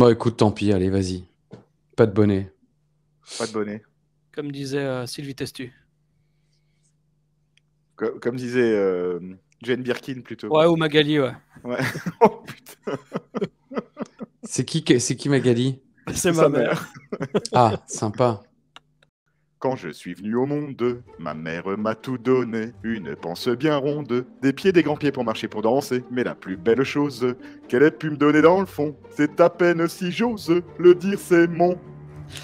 Bon, écoute, tant pis, allez, vas-y. Pas de bonnet. Pas de bonnet. Comme disait euh, Sylvie Testu. Comme, disait euh, Jane Birkin plutôt. Ouais, ou Magali, ouais. Ouais. oh putain, C'est qui, c'est qui Magali C'est ma mère. Ah, sympa. Quand je suis venu au monde, ma mère m'a tout donné, une panse bien ronde, des pieds, des grands pieds pour marcher, pour danser. Mais la plus belle chose qu'elle ait pu me donner dans le fond, c'est à peine si j'ose le dire, c'est mon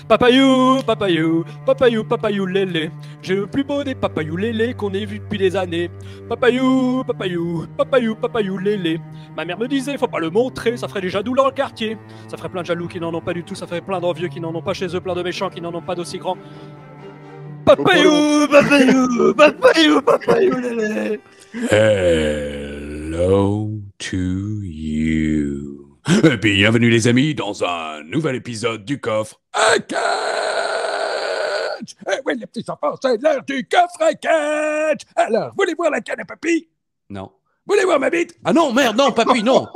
Papayou, papayou, papayou, papayou lélé. J'ai le plus beau des papayou lélé qu'on ait vu depuis des années. Papayou, papayou, papayou, papayou lélé. Ma mère me disait, faut pas le montrer, ça ferait déjà jaloux dans le quartier. Ça ferait plein de jaloux qui n'en ont pas du tout, ça ferait plein d'envieux qui n'en ont pas chez eux, plein de méchants qui n'en ont pas d'aussi grands. Papayou, papayou, papayou, papayou, lélé. Hello to you. Et Bienvenue les amis dans un nouvel épisode du coffre à catch. Eh oui les petits enfants, c'est l'heure du coffre à catch. Alors, voulez voir la canne à papy Non. Voulez voir ma bite Ah non, merde, non, papy, non.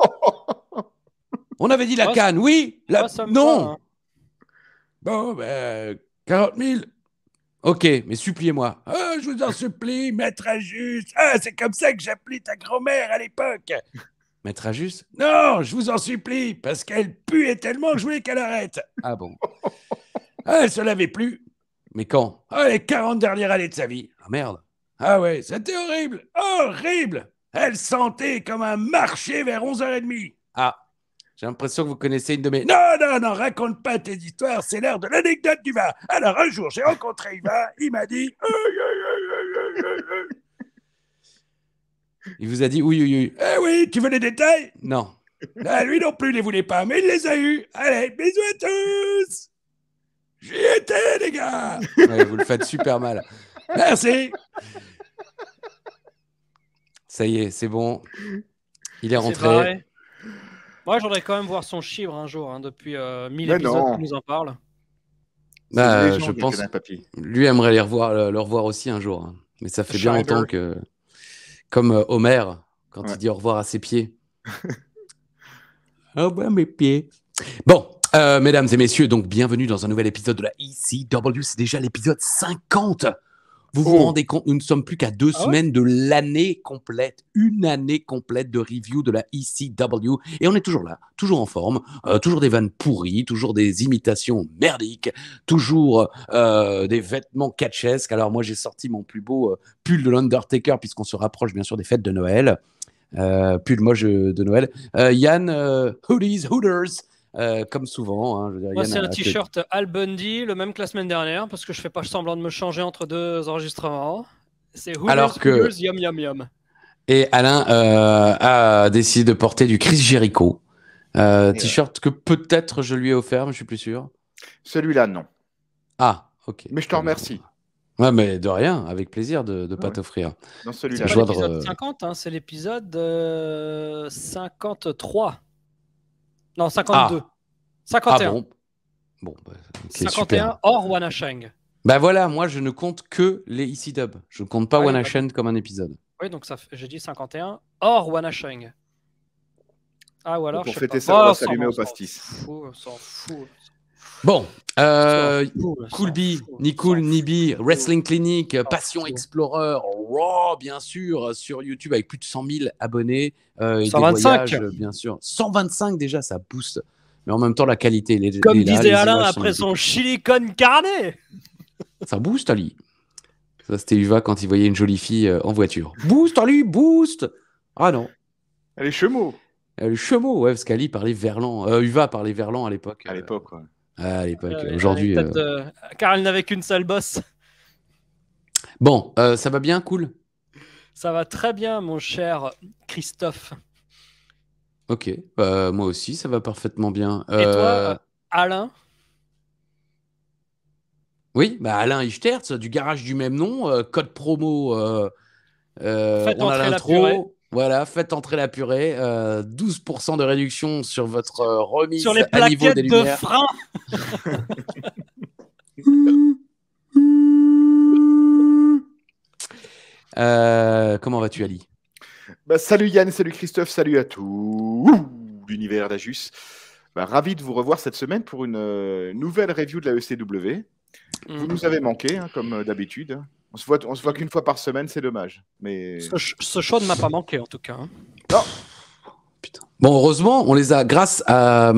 On avait dit la canne, oui. La... Non. Hein. Bon, ben, 40 000. Ok, mais suppliez-moi. Ah, je vous en supplie, maître Ajus. Ah, c'est comme ça que j'appelais ta grand-mère à l'époque. Maître Ajus Non, je vous en supplie, parce qu'elle puait tellement que je voulais qu'elle arrête. Ah bon ah, elle se lavait plus. Mais quand ah, les 40 dernières années de sa vie. Ah merde. Ah ouais, c'était horrible. Horrible Elle sentait comme un marché vers 11h30. Ah, j'ai l'impression que vous connaissez une de mes. Non, non, non, raconte pas tes histoires, c'est l'heure de l'anecdote du vin. Alors, un jour, j'ai rencontré Yvain, il m'a dit. Il vous a dit oui, oui, oui. Eh oui, tu veux les détails Non. Ah, lui non plus, il les voulait pas, mais il les a eus. Allez, bisous à tous J'y étais, les gars Vous le faites super mal. Merci Ça y est, c'est bon. Il est rentré. Ouais, j'aimerais quand même voir son chiffre un jour, hein, depuis 1000 euh, épisodes qu'il nous en parle. Bah, euh, je pense. Lui aimerait les revoir, le, revoir aussi un jour. Hein. Mais ça fait bien longtemps que. Comme euh, Homer, quand il dit au revoir à ses pieds. au revoir mes pieds. Bon, mesdames et messieurs, donc bienvenue dans un nouvel épisode de la ECW. C'est déjà l'épisode 50. Vous vous oh. rendez compte, nous ne sommes plus qu'à deux ah semaines de l'année complète, une année complète de review de la ECW. Et on est toujours là, toujours en forme, euh, toujours des vannes pourries, toujours des imitations merdiques, toujours euh, des vêtements catchesques. Alors moi, j'ai sorti mon plus beau euh, pull de l'Undertaker, puisqu'on se rapproche bien sûr des fêtes de Noël. pull moche de Noël. Yann, Hoodies, Hooters, euh, comme souvent. Hein, Moi, c'est un t-shirt Al Bundy, le même que la semaine dernière, parce que je fais pas semblant de me changer entre deux enregistrements. C'est Alors que yum yum yum. Et Alain euh, a décidé de porter du Chris Jericho, euh, t-shirt que peut-être je lui ai offert, mais je suis plus sûr. Celui-là, non. Ah, ok. Mais je te remercie. Ouais, mais de rien, avec plaisir de ne pas t'offrir. Dans celui-là, c'est l'épisode 50, hein, c'est l'épisode 53. Non, 52. 51. Ah. ah bon Bon, bah, 51 hors Wanasheng. Ben bah voilà, moi je ne compte que les ici' dub. Je ne compte pas ouais, Wanasheng comme un épisode. Oui, donc ça, j'ai dit 51 hors Wanasheng. Ah pour fêter ça, on va oh, s'allumer au pastis. On s'en fout. Bon, euh, Cool B, Nicole, Nibi, Wrestling Clinic, Passion Explorer, Raw, bien sûr, euh, sur YouTube avec plus de 100 000 abonnés. 125 euh, euh, Bien sûr. 125 déjà, ça booste. Mais en même temps, la qualité. Les, Comme disait Alain après son chili con carne. Ça booste, Ali. Ça, c'était Uva quand il voyait une jolie fille en voiture. Boost, Ali, boost Ah non. Elle est chemeau. Elle est chemeau, ouais, parce qu'Ali parlait verlan. Uva parlait verlan à l'époque. À l'époque, ouais. à l'époque, aujourd'hui. Car elle n'avait qu'une seule bosse. Bon, euh, ça va bien, cool Ça va très bien, mon cher Christophe. Ok, bah, moi aussi, ça va parfaitement bien. Et toi, euh, euh, Alain Oui, bah Alain Ichtertz, du garage du même nom, code promo. on a l'intro. Voilà, faites entrer la purée. 12% de réduction sur votre remise sur les plaquettes de frein Euh, comment vas-tu, Ali bah, Salut Yann, salut Christophe, salut à tous l'univers d'Ajus. Bah, ravi de vous revoir cette semaine pour une euh, nouvelle review de la ECW. Vous mmh. nous avez manqué, hein, comme euh, d'habitude. On se voit, qu'une fois par semaine, c'est dommage. Mais ce, show ne m'a pas manqué en tout cas. Hein. Non. Putain. Bon, heureusement, on les a grâce à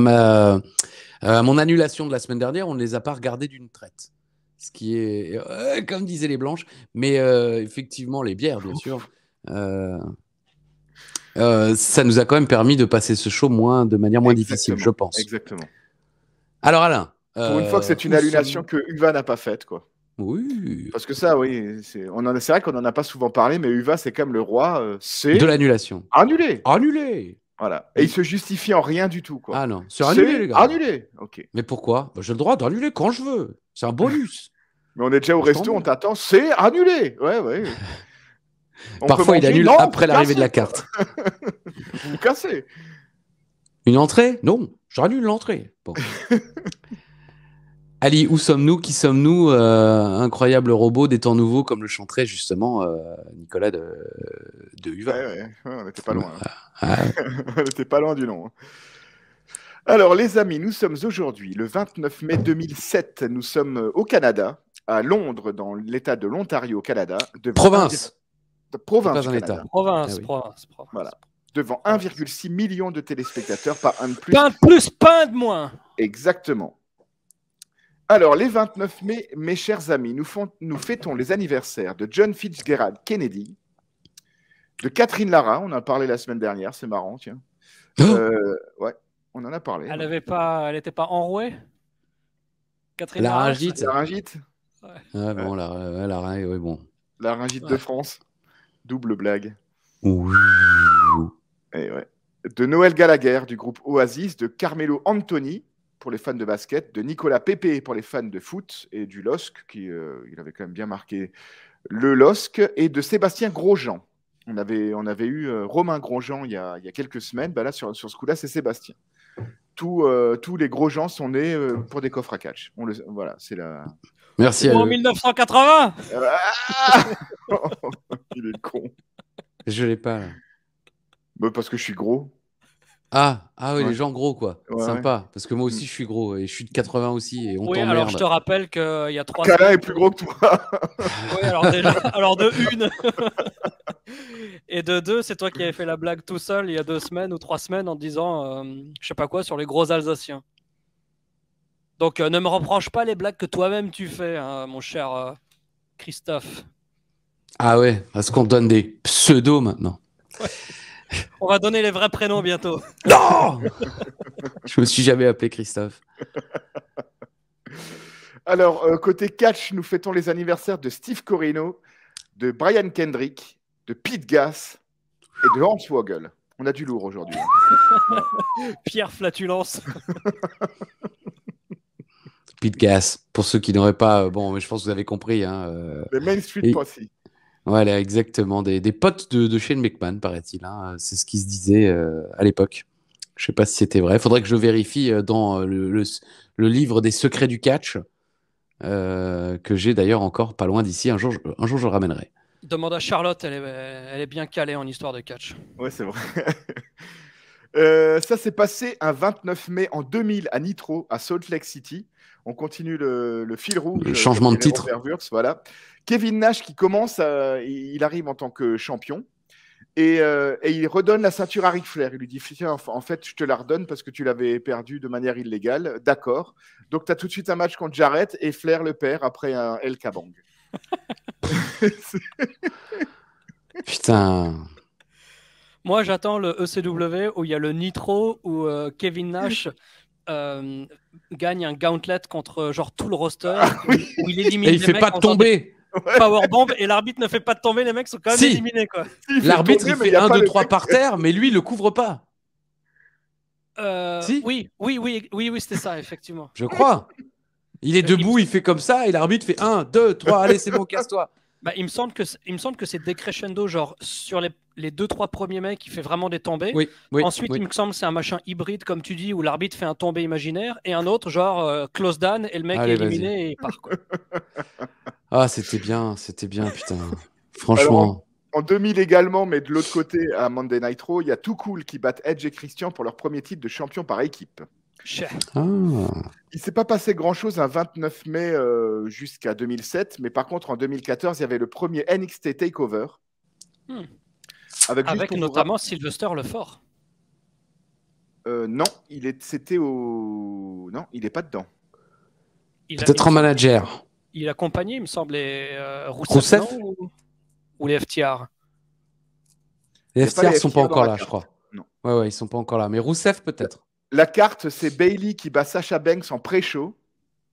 à mon annulation de la semaine dernière, on ne les a pas regardés d'une traite ce qui est euh, comme disaient les blanches, mais euh, effectivement les bières, bien sûr. Euh, ça nous a quand même permis de passer ce show moins, de manière moins difficile, je pense. Exactement. Alors Alain, pour une fois que c'est une annulation que Uva n'a pas faite, quoi. Oui. Parce que ça, oui, c'est vrai qu'on n'en a pas souvent parlé, mais Uva, c'est comme le roi, c'est de l'annulation. Annulé. Annulé. Voilà. Et il se justifie en rien du tout. Quoi. Ah non, c'est annulé, les gars. Annulé, ok. Mais pourquoi bah, J'ai le droit d'annuler quand je veux. C'est un bonus. Mais on est déjà au resto, on t'attend, c'est annulé. Ouais, ouais. Parfois, il annule après l'arrivée de la carte. vous cassez. Une entrée Non, j'annule l'entrée. Ali, où sommes-nous Qui sommes-nous euh, Incroyable robot des temps nouveaux, comme le chanterait justement euh, Nicolas de, de Huva. on n'était pas loin. Hein. Ah, ah. on n'était pas loin du nom. Hein. Alors, les amis, nous sommes aujourd'hui le 29 mai 2007. Nous sommes au Canada à Londres, dans l'État de l'Ontario, Canada. Province. De province, un province, ah province, province. Voilà. Devant 1,6 million de téléspectateurs, par un de plus. Pas un de plus, pas de moins. Exactement. Alors, les 29 mai, mes chers amis, nous, fêtons les anniversaires de John Fitzgerald Kennedy, de Catherine Lara, on en a parlé la semaine dernière, c'est marrant, tiens. Oh. Euh, ouais, on en a parlé. Elle n'était pas, elle était pas enrouée Catherine Lara La gîte ah bon, la, la, bon. de France, double blague. Eh de Noël Gallagher du groupe Oasis, de Carmelo Anthony pour les fans de basket, de Nicolas Pepe pour les fans de foot et du LOSC, qui euh, il avait quand même bien marqué le LOSC, et de Sébastien Grosjean. On avait, on avait eu euh, Romain Grosjean il y a, il y a quelques semaines, bah là, sur, sur ce coup-là, c'est Sébastien. Euh, tous les Grosjeans sont nés pour des coffres à catch. On le, voilà, c'est la. Merci. À en 1980 Il est con. Je l'ai pas bah, parce que je suis gros. Ah, ah oui, les gens gros, quoi. Sympa. Parce que moi aussi, mm. je suis gros. Et je suis de 80 aussi. Et on oui, alors je te rappelle qu'il euh, y a trois. Calin est plus gros que toi. oui, alors déjà. Alors de une. et de deux, c'est toi qui avais fait la blague tout seul il y a deux semaines ou trois semaines en disant euh, je sais pas quoi sur les gros Alsaciens. Donc euh, ne me reproche pas les blagues que toi-même tu fais, hein, mon cher euh, Christophe. Ah ouais, parce qu'on donne des pseudos maintenant. On va donner les vrais prénoms bientôt. Non Je me suis jamais appelé Christophe. Alors, euh, côté catch, nous fêtons les anniversaires de Steve Corino, de Brian Kendrick, de Pete Gas et de Hans Woggle. On a du lourd aujourd'hui. Pierre Flatulence. Pete Gas, pour ceux qui n'auraient pas, euh, bon, je pense que vous avez compris. Hein, euh, les Main Street Voilà, exactement, des, des potes de, de, Shane McMahon, paraît-il. Hein, euh, c'est ce qui se disait à l'époque. Je sais pas si c'était vrai. il Faudrait que je vérifie dans le, le, livre des secrets du catch, que j'ai d'ailleurs encore pas loin d'ici. Un jour, un jour, je le ramènerai. Demande à Charlotte, elle est, elle est bien calée en histoire de catch. Ouais, c'est vrai. ça s'est passé un 29 mai en 2000 à Nitro, à Salt Lake City. On continue le, fil rouge. Le euh, changement de titre. Kevin Nash qui commence, euh, il arrive en tant que champion. Euh, et, il redonne la ceinture à Ric Flair. Il lui dit en fait, je te la redonne parce que tu l'avais perdue de manière illégale. D'accord. Donc, tu as tout de suite un match contre Jarrett et Flair le perd après un El Kabang. Putain. Moi, j'attends le ECW où il y a le Nitro où Kevin Nash euh, gagne un gauntlet contre euh, genre tout le roster ah où, il élimine et il fait pas pas tomber. Powerbomb et l'arbitre ne fait pas tomber, les mecs sont quand même éliminés quoi. L'arbitre il, fait 1 2 3 par terre mais lui il le couvre pas. Euh, si oui, oui, oui, oui, oui, c'était ça effectivement. Je crois. Il est debout, il fait comme ça et l'arbitre fait 1 2 3 allez c'est bon casse-toi. Bah, il me semble que il me semble que c'est décrescendo genre sur les, deux trois premiers mecs qui fait vraiment des tombées. Ensuite, il me semble que c'est un machin hybride comme tu dis où l'arbitre fait un tombé imaginaire et un autre genre euh, close down et le mec est éliminé et part quoi. ah, c'était bien, c'était bien putain. Franchement. en 2000 également, mais de l'autre côté, à Monday Night Raw, il y a Too Cool qui battent Edge et Christian pour leur premier titre de champion par équipe. Ah. Il s'est pas passé grand-chose un 29 mai euh, jusqu'à 2007, mais par contre en 2014, il y avait le premier NXT Takeover. Hmm. Avec, notamment Sylvester Lefort. Euh, non, il est, c'était au, non, il est pas dedans. Peut-être en manager. Il accompagnait, il me semble, les euh, Rousseff, ou... les FTR. Les FTR, sont pas encore là, je crois. Non. Ouais, ouais, ils sont pas encore là, mais Rousseff peut-être. La carte, c'est Bailey qui bat Sasha Banks en pré-show.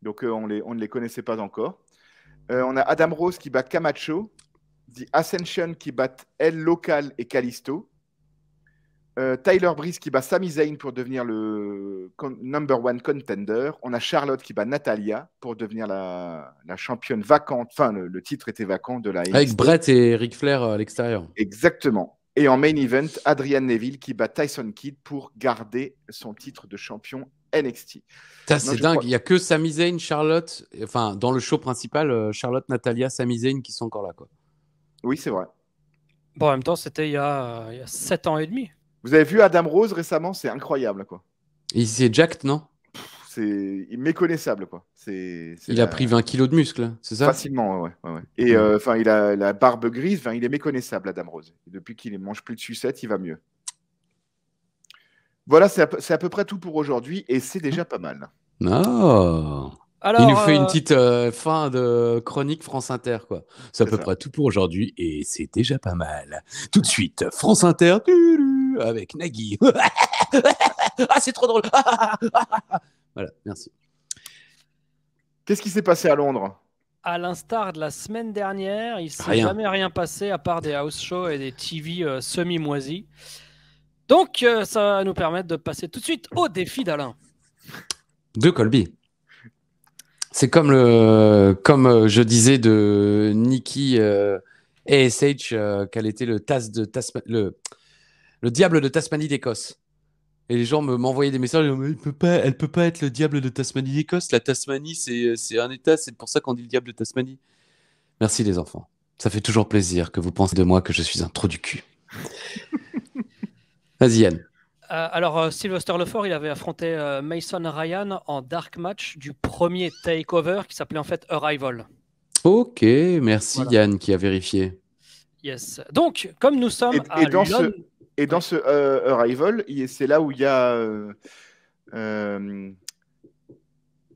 Donc, euh, on, ne les connaissait pas encore. Euh, on a Adam Rose qui bat Camacho. The Ascension qui bat Elle Local et Callisto. Euh, Tyler Breeze qui bat Sami Zayn pour devenir le number one contender. On a Charlotte qui bat Natalia pour devenir la, championne vacante. Enfin, le, titre était vacant de la. Avec Brett et Ric Flair à l'extérieur. Exactement. Et en main event, Adrian Neville qui bat Tyson Kidd pour garder son titre de champion NXT. C'est dingue, il n'y a que Sami Zayn, Charlotte, enfin dans le show principal, euh, Charlotte, Natalia, Sami Zayn qui sont encore là. Quoi. Oui, c'est vrai. Bon, en même temps, c'était il, y a... il 7 ans et demi. Vous avez vu Adam Rose récemment C'est incroyable. quoi. Il s'est jacked, non c'est méconnaissable, quoi. C'est, il a pris 20 kilos de muscles, hein, c'est ça Facilement, ouais. Et euh, enfin, il a la barbe grise, il est méconnaissable, Adam Rose. Et depuis qu'il ne mange plus de sucette, il va mieux. Voilà, c'est à, peu près tout pour aujourd'hui, et c'est déjà pas mal. Ah. Alors, il nous fait une euh, petite euh, fin de chronique France Inter, quoi. C'est à peu près tout pour aujourd'hui, et c'est déjà pas mal. Tout de suite, France Inter, avec Nagui. ah, c'est trop drôle. Voilà, merci. Qu'est-ce qui s'est passé à Londres à l'instar de la semaine dernière, il s'est jamais rien passé à part des house shows et des TV euh, semi-moisis. Donc, euh, ça va nous permettre de passer tout de suite au défi d'Alain. De Colby. C'est comme, le, comme euh, je disais de Nikki ASH, qu'elle était le, tas de le, le diable de Tasmanie d'Écosse. Et les gens m'envoyaient des messages, Elle ne peut pas, elle peut pas être le diable de Tasmanie-Écosse. La Tasmanie, c'est un État, c'est pour ça qu'on dit le diable de Tasmanie. Merci les enfants. Ça fait toujours plaisir que vous pensez de moi que je suis un trou du cul. Vas-y Yann. Euh, alors euh, Sylvester Lefort, il avait affronté euh, Mason Ryan en dark match du premier takeover qui s'appelait en fait Arrival. Ok, merci Yann qui a vérifié. Yes. Donc, comme nous sommes à Lyon... Et dans ce euh, Arrival, c'est là où il y a. Euh, euh,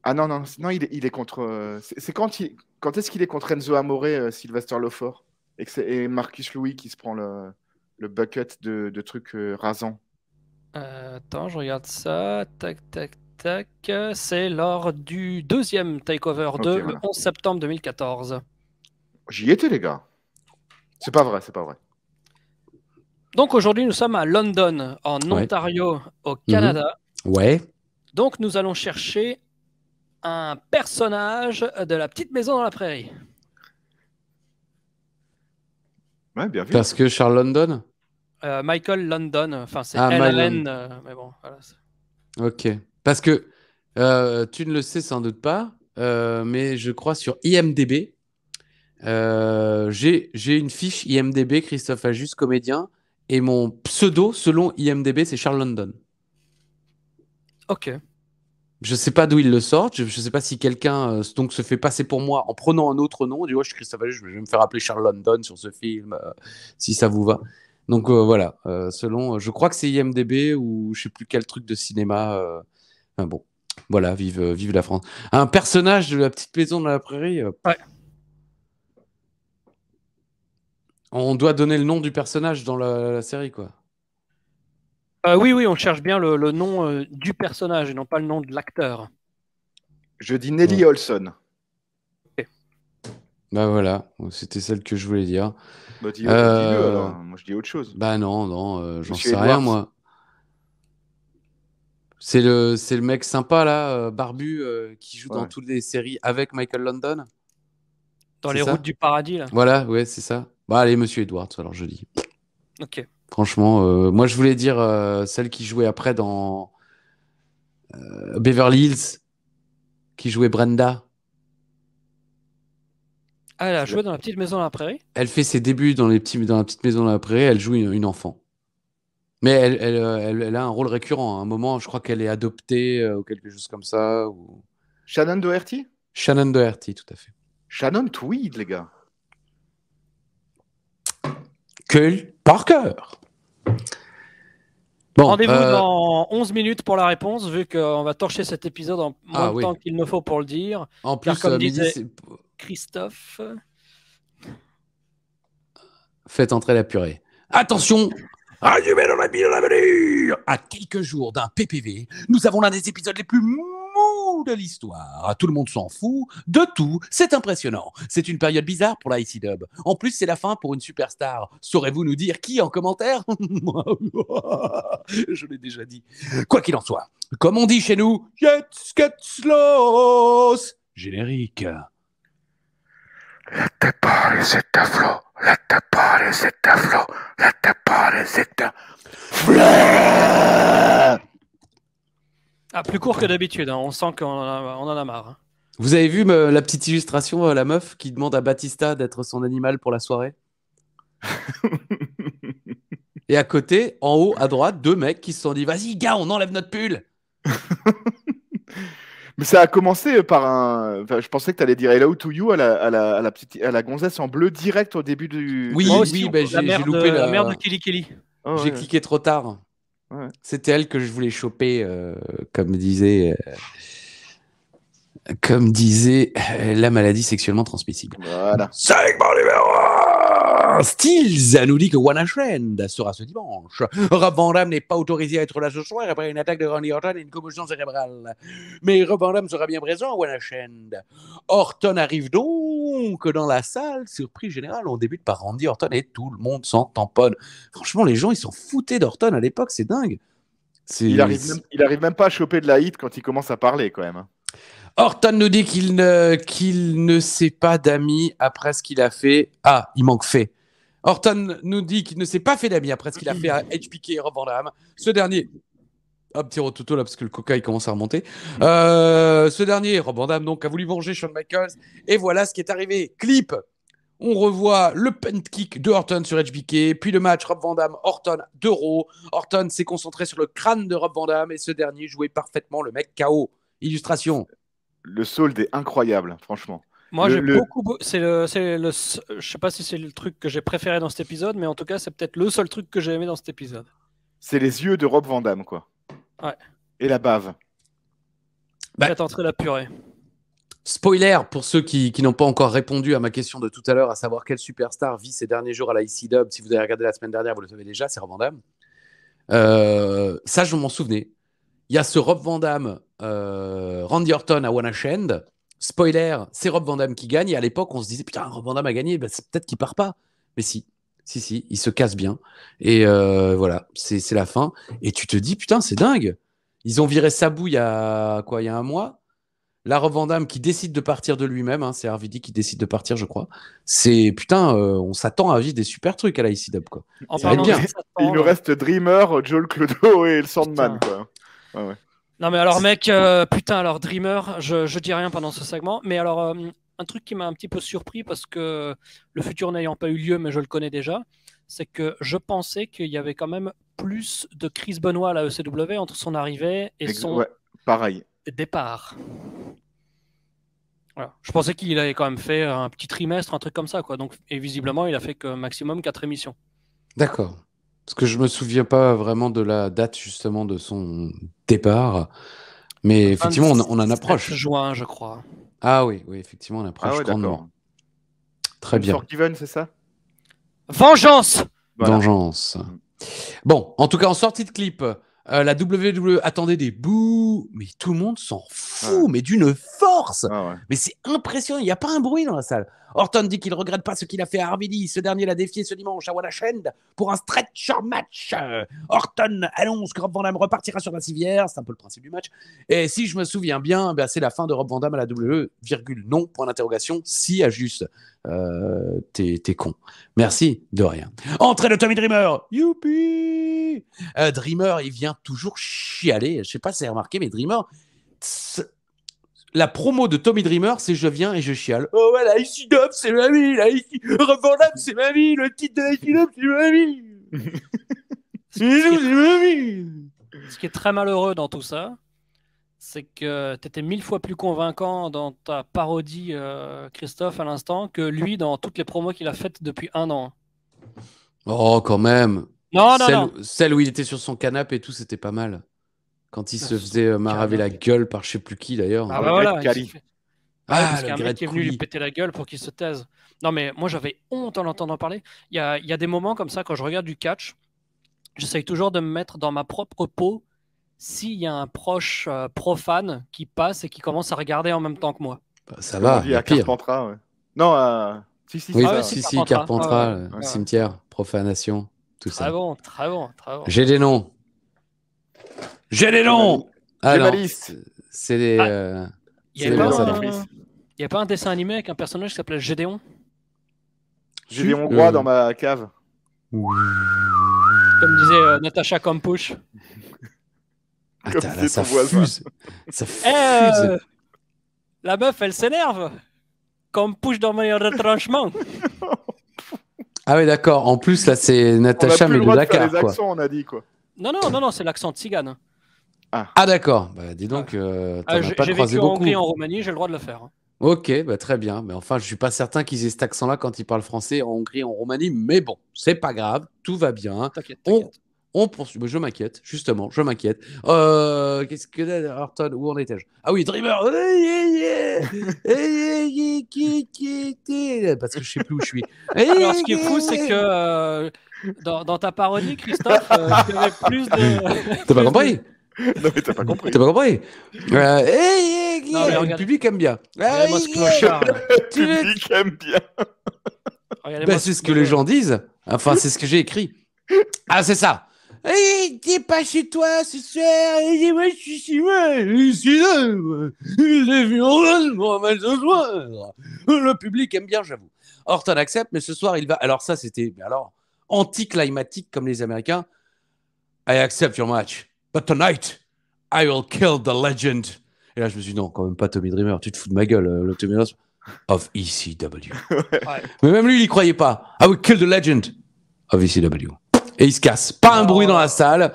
ah non, non, non il, est, il est contre. C'est quand, quand est-ce qu'il est contre Enzo Amore, Sylvester Lofort et, Marcus Louis qui se prend le, le bucket de, trucs rasants Attends, je regarde ça. Tac, tac, tac. C'est lors du deuxième Takeover 2, le 11 septembre 2014. J'y étais, les gars. C'est pas vrai, c'est pas vrai. Donc aujourd'hui, nous sommes à London, en Ontario, au Canada. Mhm. Ouais. Donc nous allons chercher un personnage de la petite maison dans la prairie. Ouais, bien Parce que Charles London euh, Michael London, enfin c'est ah, euh, mais bon, voilà. Ok. Parce que euh, tu ne le sais sans doute pas, mais je crois sur IMDB, j'ai une fiche IMDB Christophe Ajus, comédien. Et mon pseudo, selon IMDB, c'est Charles London. Ok. Je sais pas d'où il le sort. Je, ne sais pas si quelqu'un euh, donc se fait passer pour moi en prenant un autre nom. Du coup, je suis Christophe Allais, je vais me faire appeler Charles London sur ce film, euh, si ça vous va. Donc euh, voilà, selon, je crois que c'est IMDb ou je sais plus quel truc de cinéma. Enfin, bon, voilà, vive, vive la France. Un personnage de la petite maison de la prairie. On doit donner le nom du personnage dans la, série, quoi. Euh, oui, oui, on cherche bien le, nom euh, du personnage et non pas le nom de l'acteur. Je dis Nelly Olson. Bah voilà, c'était celle que je voulais dire. Bah, euh, moi, je dis autre chose. Bah non, non, j'en sais rien, moi. C'est le, c'est le mec sympa, là, barbu, qui joue dans toutes les séries avec Michael London. Dans les routes du paradis, là. Voilà, ouais, c'est ça. Bah, allez, Monsieur Edwards, alors je dis. Ok. Franchement, euh, moi je voulais dire euh, celle qui jouait après dans euh, Beverly Hills, qui jouait Brenda. Ah, elle a joué dans la petite maison de la prairie Elle fait ses débuts dans, les petits, dans la petite maison de la prairie, elle joue une, enfant. Mais elle, elle, a un rôle récurrent. Hein. À un moment, je crois qu'elle est adoptée ou quelque chose comme ça. Ou... Shannon Doherty Shannon Doherty, tout à fait. Shannon Tweed, les gars par cœur Rendez-vous euh, dans 11 minutes pour la réponse, vu qu'on va torcher cet épisode en ah moins de temps qu'il ne faut pour le dire. En plus, comme euh, disait Christophe. Faites entrer la purée. Attention la À quelques jours d'un PPV, nous avons l'un des épisodes les plus de l'histoire. Tout le monde s'en fout de tout. C'est impressionnant. C'est une période bizarre pour la IC En plus, c'est la fin pour une superstar. Saurez-vous nous dire qui en commentaire Je l'ai déjà dit. Quoi qu'il en soit, comme on dit chez nous, let's get slow. Générique. La La ah, plus court que d'habitude, hein. on sent qu'on en, a, marre. Hein. Vous avez vu la petite illustration, euh, la meuf qui demande à Batista d'être son animal pour la soirée Et à côté, en haut, à droite, deux mecs qui se sont dit Vas-y, gars, on enlève notre pull Mais ça a commencé par un. je pensais que tu allais dire Hello to You à la, à la, petite, à la gonzesse en bleu direct au début du. Oui, oui, ben, j'ai loupé la... Kelly Kelly. Ah j'ai cliqué trop tard. C'était elle que je voulais choper, euh, comme disait. Euh, comme disait euh, la maladie sexuellement transmissible. Voilà. numéro Stills nous dit que One sera ce dimanche. Rob Van Damme n'est pas autorisé à être là ce soir après une attaque de Randy Horton et une commotion cérébrale. Mais Rob Van Damme sera bien présent à One Trend. Orton arrive donc que dans la salle, surprise générale, on débute par Randy Orton et tout le monde s'en tamponne. Franchement, les gens, ils sont foutés d'Orton à l'époque, c'est dingue. Il arrive, même, il arrive même pas à choper de la hit quand il commence à parler quand même. Hein. Orton nous dit qu'il ne, qu'il ne sait pas d'amis après ce qu'il a fait. Ah, il manque fait. Orton nous dit qu'il ne s'est pas fait d'amis après ce qu'il a fait à HPK et Rob Ce dernier un petit rototo là parce que le coca commence à remonter. Euh, ce dernier, Rob Van Damme, donc a voulu venger Shawn Michaels et voilà ce qui est arrivé. Clip. On revoit le punt kick de Horton sur HBK, puis le match Rob Van Damme Horton d'euro. Orton Horton s'est concentré sur le crâne de Rob Van Damme et ce dernier jouait parfaitement le mec KO. Illustration. Le solde est incroyable, franchement. Moi, j'ai beaucoup. C'est le, Je sais pas si c'est le truc que j'ai préféré dans cet épisode, mais en tout cas, c'est peut-être le seul truc que j'ai aimé dans cet épisode. C'est les yeux de Rob Van Damme, quoi. Et la bave. Bah, la purée. Spoiler pour ceux qui, n'ont pas encore répondu à ma question de tout à l'heure, à savoir quel superstar vit ces derniers jours à la IC Dub. Si vous avez regardé la semaine dernière, vous le savez déjà, c'est Rob Van Damme. Euh, ça, je m'en souvenais. Il y a ce Rob Van Damme, euh, Randy Orton à One Spoiler, c'est Rob Van Damme qui gagne. Et à l'époque, on se disait, putain, Rob Van Damme a gagné, ben, c'est peut-être qu'il part pas. Mais si, si, si, il se casse bien. Et euh, voilà, c'est la fin. Et tu te dis, putain, c'est dingue. Ils ont viré Sabou il y a quoi, il y a un mois. La revendame qui décide de partir de lui-même, hein, c'est Arvidi qui décide de partir, je crois. C'est putain, euh, on s'attend à vivre des super trucs à la ICDub. quoi. En ça Il nous reste Dreamer, Joel Clodo et le Sandman, quoi. Non mais alors mec, euh, putain alors Dreamer, je, je dis rien pendant ce segment, mais alors un truc qui m'a un petit peu surpris parce que le futur n'ayant pas eu lieu, mais je le connais déjà, c'est que je pensais qu'il y avait quand même plus de Chris Benoit à la ECW entre son arrivée et son pareil. départ. Je pensais qu'il avait quand même fait un petit trimestre, un truc comme ça. Quoi. Donc, et visiblement, il a fait que maximum 4 émissions. D'accord. Parce que je ne me souviens pas vraiment de la date justement de son départ. Mais effectivement, on, en approche. juin, je crois. Ah oui, oui, effectivement, on approche ah grandement. Très bien. Forgiven, c'est ça Vengeance Vengeance. Mm. Bon, en tout cas, en sortie de clip, euh, la WWE attendait des bouts, mais tout le monde s'en fout, mais d'une force ah mais c'est impressionnant. Il n'y a pas un bruit dans la salle. Orton dit qu'il regrette pas ce qu'il a fait à Harvey Ce dernier l'a défié ce dimanche à Wallachend pour un stretcher match. Orton annonce que Rob Van Damme repartira sur la civière. C'est un peu le principe du match. Et si je me souviens bien, ben, c'est la fin de Rob Van Damme à la WE, virgule, non, point d'interrogation, si à juste. Euh, t'es, con. Merci, de rien. Entrée de Tommy Dreamer. Youpi euh, Dreamer, il vient toujours chialer. Je sais pas si vous avez remarqué, mais Dreamer, la promo de Tommy Dreamer, c'est je viens et je chiale. Oh ouais, la ICDOP, c'est ma vie, la IC... c'est ma vie, le titre de ICDOP, c'est ma vie. c'est ma vie. Ce qui est très malheureux dans tout ça, c'est que tu étais mille fois plus convaincant dans ta parodie, euh, Christophe, à l'instant, que lui dans toutes les promos qu'il a faites depuis un an. Oh, quand même. Non, non, celle, Celle où il était sur son canapé et tout, c'était pas mal. Quand il ah, se faisait euh, maraver la gueule par je sais plus qui d'ailleurs. Ah, ah bah voilà, Ah, un mec est venu lui péter la gueule pour qu'il se taise. Non, mais moi j'avais honte en l'entendant parler. Il y a, des moments comme ça, quand je regarde du catch, j'essaye toujours de me mettre dans ma propre peau s'il y a un proche euh, profane qui passe et qui commence à regarder en même temps que moi. Bah, ça va, il y a pire. Carpentras, ouais. Non, euh, si, si, oui, si, Carpentras, cimetière, profanation, tout ça. Très bon, très bon, très bon. J'ai des noms. Gédéon, les c'est des. Ah, euh, il n'y a, pas un- y a pas un dessin animé avec un personnage qui s'appelle Gédéon Gédéon quoi euh. dans ma cave. Comme disait euh, Natacha Kampusch. Attends, là, ça Ça eh, fuse. la meuf, elle s'énerve Kampusch dans mon retranchement Ah oui, d'accord. En plus, là, c'est Natacha, mais le de la on a dit quoi. Non, non, non, non, c'est l'accent Cigane. Ah. ah, d'accord. Bah, dis donc, euh, ah, J'ai pas croisé beaucoup. en Hongrie, en Roumanie, j'ai le droit de le faire. Hein. Ok, bah, très bien. Mais enfin, je suis pas certain qu'ils aient cet accent-là quand ils parlent français en Hongrie, en Roumanie. Mais bon, c'est pas grave, tout va bien. T'inquiète, On... poursuit. Bah, je m'inquiète, justement, je m'inquiète. Euh, qu'est-ce que Horton Où en étais-je Ah oui, Dreamer Parce que je sais plus où je suis. Alors, ce qui est fou, c'est que euh, dans, ta parodie, Christophe, tu avais plus de. T'as pas compris non, mais t'as pas compris. T'as pas compris euh, Le public aime bien. Hey, moi, le public aime bien. Ben c'est ce que les gens disent. Enfin, c'est ce que j'ai écrit. Ah, c'est ça. Hey, t'es pas chez toi ce soir. Et moi, je suis chez Je suis là. J'ai vu en pour ce soir. Le public aime bien, j'avoue. t'en accepte, mais ce soir, il va. Alors, ça, c'était alors anticlimatique comme les Américains. Il accepte your match. But tonight, I will kill the legend. Et là, je me suis dit, non, quand même pas Tommy Dreamer, tu te fous de ma gueule, euh, le Tommy Dreamer of ECW. Mais même lui, il n'y croyait pas. I will kill the legend of ECW. Et il se casse. Pas un bah, bruit dans la salle.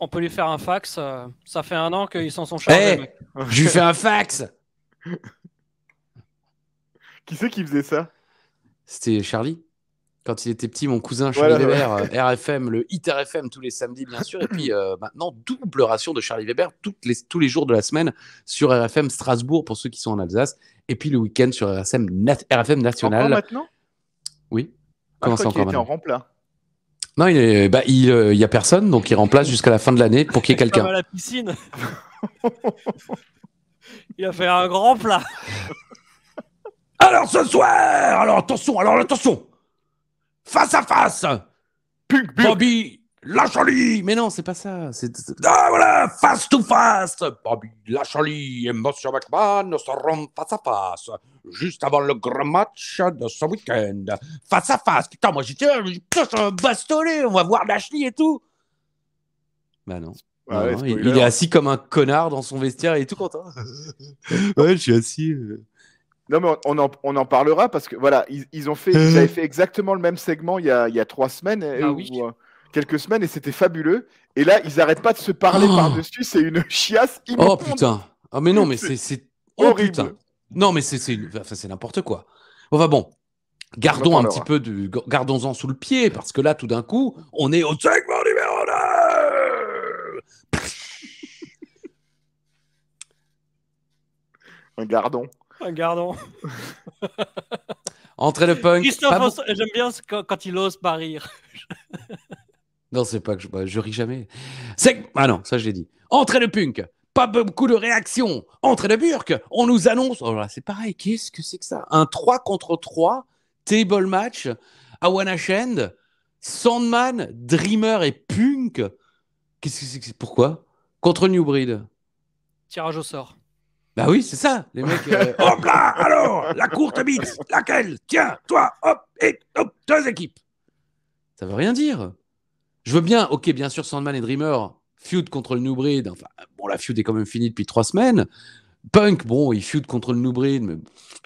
On peut lui faire un fax. Euh, ça fait un an qu'ils s'en sont eh, chargés. Hey, je lui fais un fax. qui c'est qui faisait ça C'était Charlie quand il était petit, mon cousin Charlie Weber, euh, RFM, le Hit RFM tous les samedis, bien sûr. Et puis euh, maintenant, double ration de Charlie Weber toutes les, tous les jours de la semaine sur RFM Strasbourg pour ceux qui sont en Alsace. Et puis le week-end sur RFM, Nat RFM National. Encore maintenant Oui. Ah, Comment ça encore il en remplacement Non, il n'y bah, il, euh, a personne, donc il remplace jusqu'à la fin de l'année pour qu'il y ait quelqu'un. la piscine. il a fait un grand plat. alors ce soir, alors attention, alors attention face à face. Bobby, lâche Mais non, c'est pas ça. C'est ah, voilà, face to face. Bobby, lâche et Monsieur McMahon seront face à face juste avant le grand match de ce week-end. Face à face. Putain, moi j'étais bastonné. On va voir Lashley et tout. Bah non. il, est assis comme un connard dans son vestiaire et tout content. ouais, je suis assis. Euh. Non, mais on en, parlera parce que voilà, ils, ont fait, ils avaient fait exactement le même segment il y a, il y a trois semaines euh, bah ou euh, quelques semaines et c'était fabuleux. Et là, ils n'arrêtent pas de se parler oh. par-dessus, c'est une chiasse oh, immonde. Oh putain Ah, mais non, mais c'est oh, horrible. Putain. Non, mais c'est enfin, n'importe quoi. Enfin bon, gardons un petit peu du. Gardons-en sous le pied parce que là, tout d'un coup, on est au segment numéro 9 Un Regardons. Ah, Entrée de le punk. Christophe, j'aime bien quand, il ose pas rire. non, c'est pas que je, bah, je ris jamais. C'est ah non, ça je l'ai dit. Entrée de punk. Pas beaucoup de réaction. Entrée de burk. On nous annonce. Oh c'est pareil. Qu'est-ce que c'est que ça Un 3 contre 3 table match à One Sandman, Dreamer et Punk. Qu'est-ce que c'est Pourquoi Contre New Breed. Tirage au sort. Bah oui, c'est ça, les mecs. Euh, hop là, alors, la courte bite, laquelle Tiens, toi, hop, et hop, deux équipes. Ça veut rien dire. Je veux bien, ok, bien sûr, Sandman et Dreamer, feud contre le New Breed. Enfin, bon, la feud est quand même finie depuis trois semaines. Punk, bon, il feud contre le New Breed, mais.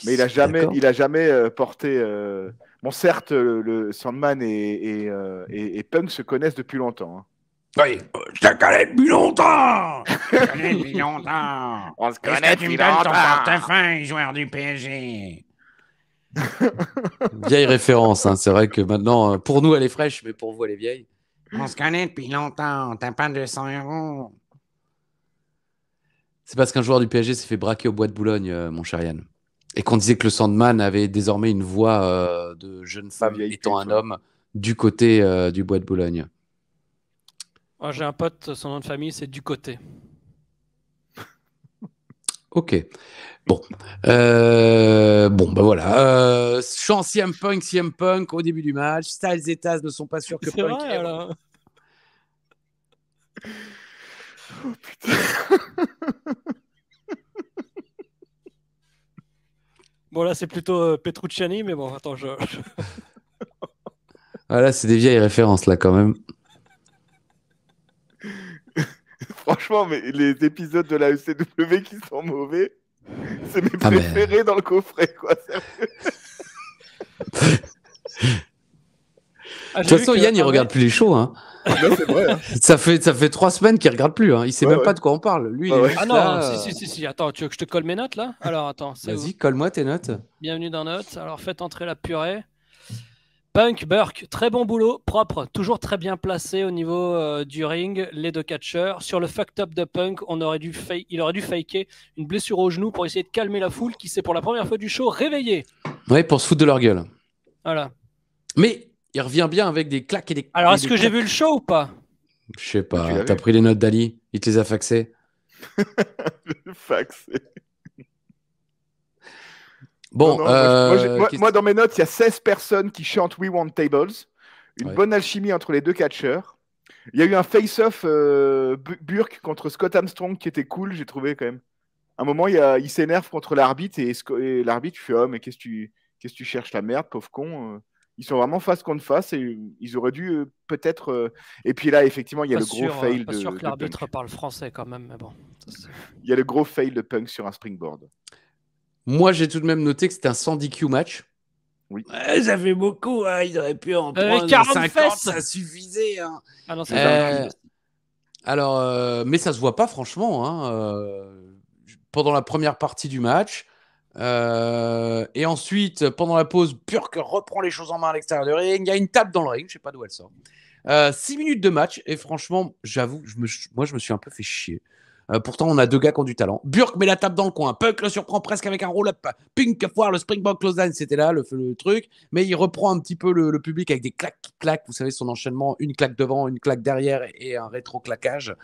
Mais il a jamais, il a jamais euh, porté. Euh, bon, certes, le, Sandman et, Punk se connaissent depuis longtemps. Hein je te connais depuis longtemps! Je te connais depuis longtemps! On se connaît depuis longtemps! ton portefeuille, joueur du PSG? vieille référence, hein. c'est vrai que maintenant, euh, pour nous, elle est fraîche, mais pour vous, elle est vieille. On se connaît depuis longtemps, t'as pas 200 euros. C'est parce qu'un joueur du PSG s'est fait braquer au bois de Boulogne, euh, mon cher Yann. Et qu'on disait que le Sandman avait désormais une voix euh, de jeune femme étant un homme du côté du bois de Boulogne. Oh, j'ai un pote, son nom de famille, c'est Du Côté. ok. Bon. Euh, bon, ben voilà. Euh, chant CM Punk, CM Punk au début du match. Styles et Taz ne sont pas sûrs que Punk. Vrai, oh, bon, là, c'est plutôt euh, Petrucciani, mais bon, attends, je. Voilà ah, c'est des vieilles références, là, quand même. franchement, mais les épisodes de la ECW qui sont mauvais, c'est mes ah, préférés dans le coffret, quoi. Ah, de toute façon, Yann, il regarde plus les shows. Hein. Ah, hein. ça, fait, ça fait trois semaines qu'il regarde plus. Il hein. Il sait même pas de quoi on parle. Lui, Ah non, euh. si, si, si, Attends, tu veux que je te colle mes notes là Alors, attends. Vas-y, colle-moi tes notes. Bienvenue dans Notes. Alors, faites entrer la purée. Punk, Burke, très bon boulot, propre, toujours très bien placé au niveau euh, du ring, les deux catcheurs. Sur le fucked top de Punk, on aurait dû il aurait dû faker une blessure au genou pour essayer de calmer la foule qui s'est pour la première fois du show réveillée. Oui, pour se foutre de leur gueule. Voilà. Mais il revient bien avec des claques et des. Alors, est-ce que j'ai vu le show ou pas Je sais pas. T'as pris les notes d'Ali Il te les a faxées Faxé. Bon, moi, euh, dans mes notes, il y a 16 personnes qui chantent We Want Tables. Une bonne alchimie entre les deux catcheurs. Il y a eu un face-off euh, Burke contre Scott Armstrong qui était cool, j'ai trouvé quand même. À un moment, il, il s'énerve contre l'arbitre et, l'arbitre, l'arbitre fait Oh, mais qu'est-ce que tu, tu cherches la merde, pauvre con euh. Ils sont vraiment face contre face et ils auraient dû peut-être. Et puis là, effectivement, il y a le gros hein, fail pas de. sûr que l'arbitre parle français quand même, mais bon. il y a le gros fail de Punk sur un springboard. Moi, j'ai tout de même noté que c'était un 110Q match. Oui. Ouais, beaucoup, hein. ils auraient pu en euh, prendre 50, ça suffisait. Hein. Ah non, euh, alors, euh, mais ça se voit pas franchement. Hein. pendant la première partie du match, et ensuite pendant la pause, Purk reprend les choses en main à l'extérieur du ring. Il y a une table dans le ring, je sais pas d'où elle sort. Six minutes de match, et franchement, j'avoue, moi je me suis un peu fait chier. Euh, pourtant, on a deux gars qui ont du talent. Burke met la table dans le coin. Punk le surprend presque avec un roll-up. Pink, foire le springboard close down, c'était là le, truc. Mais il reprend un petit peu le, public avec des claques qui Vous savez, son enchaînement, une claque devant, une claque derrière et un rétro-claquage.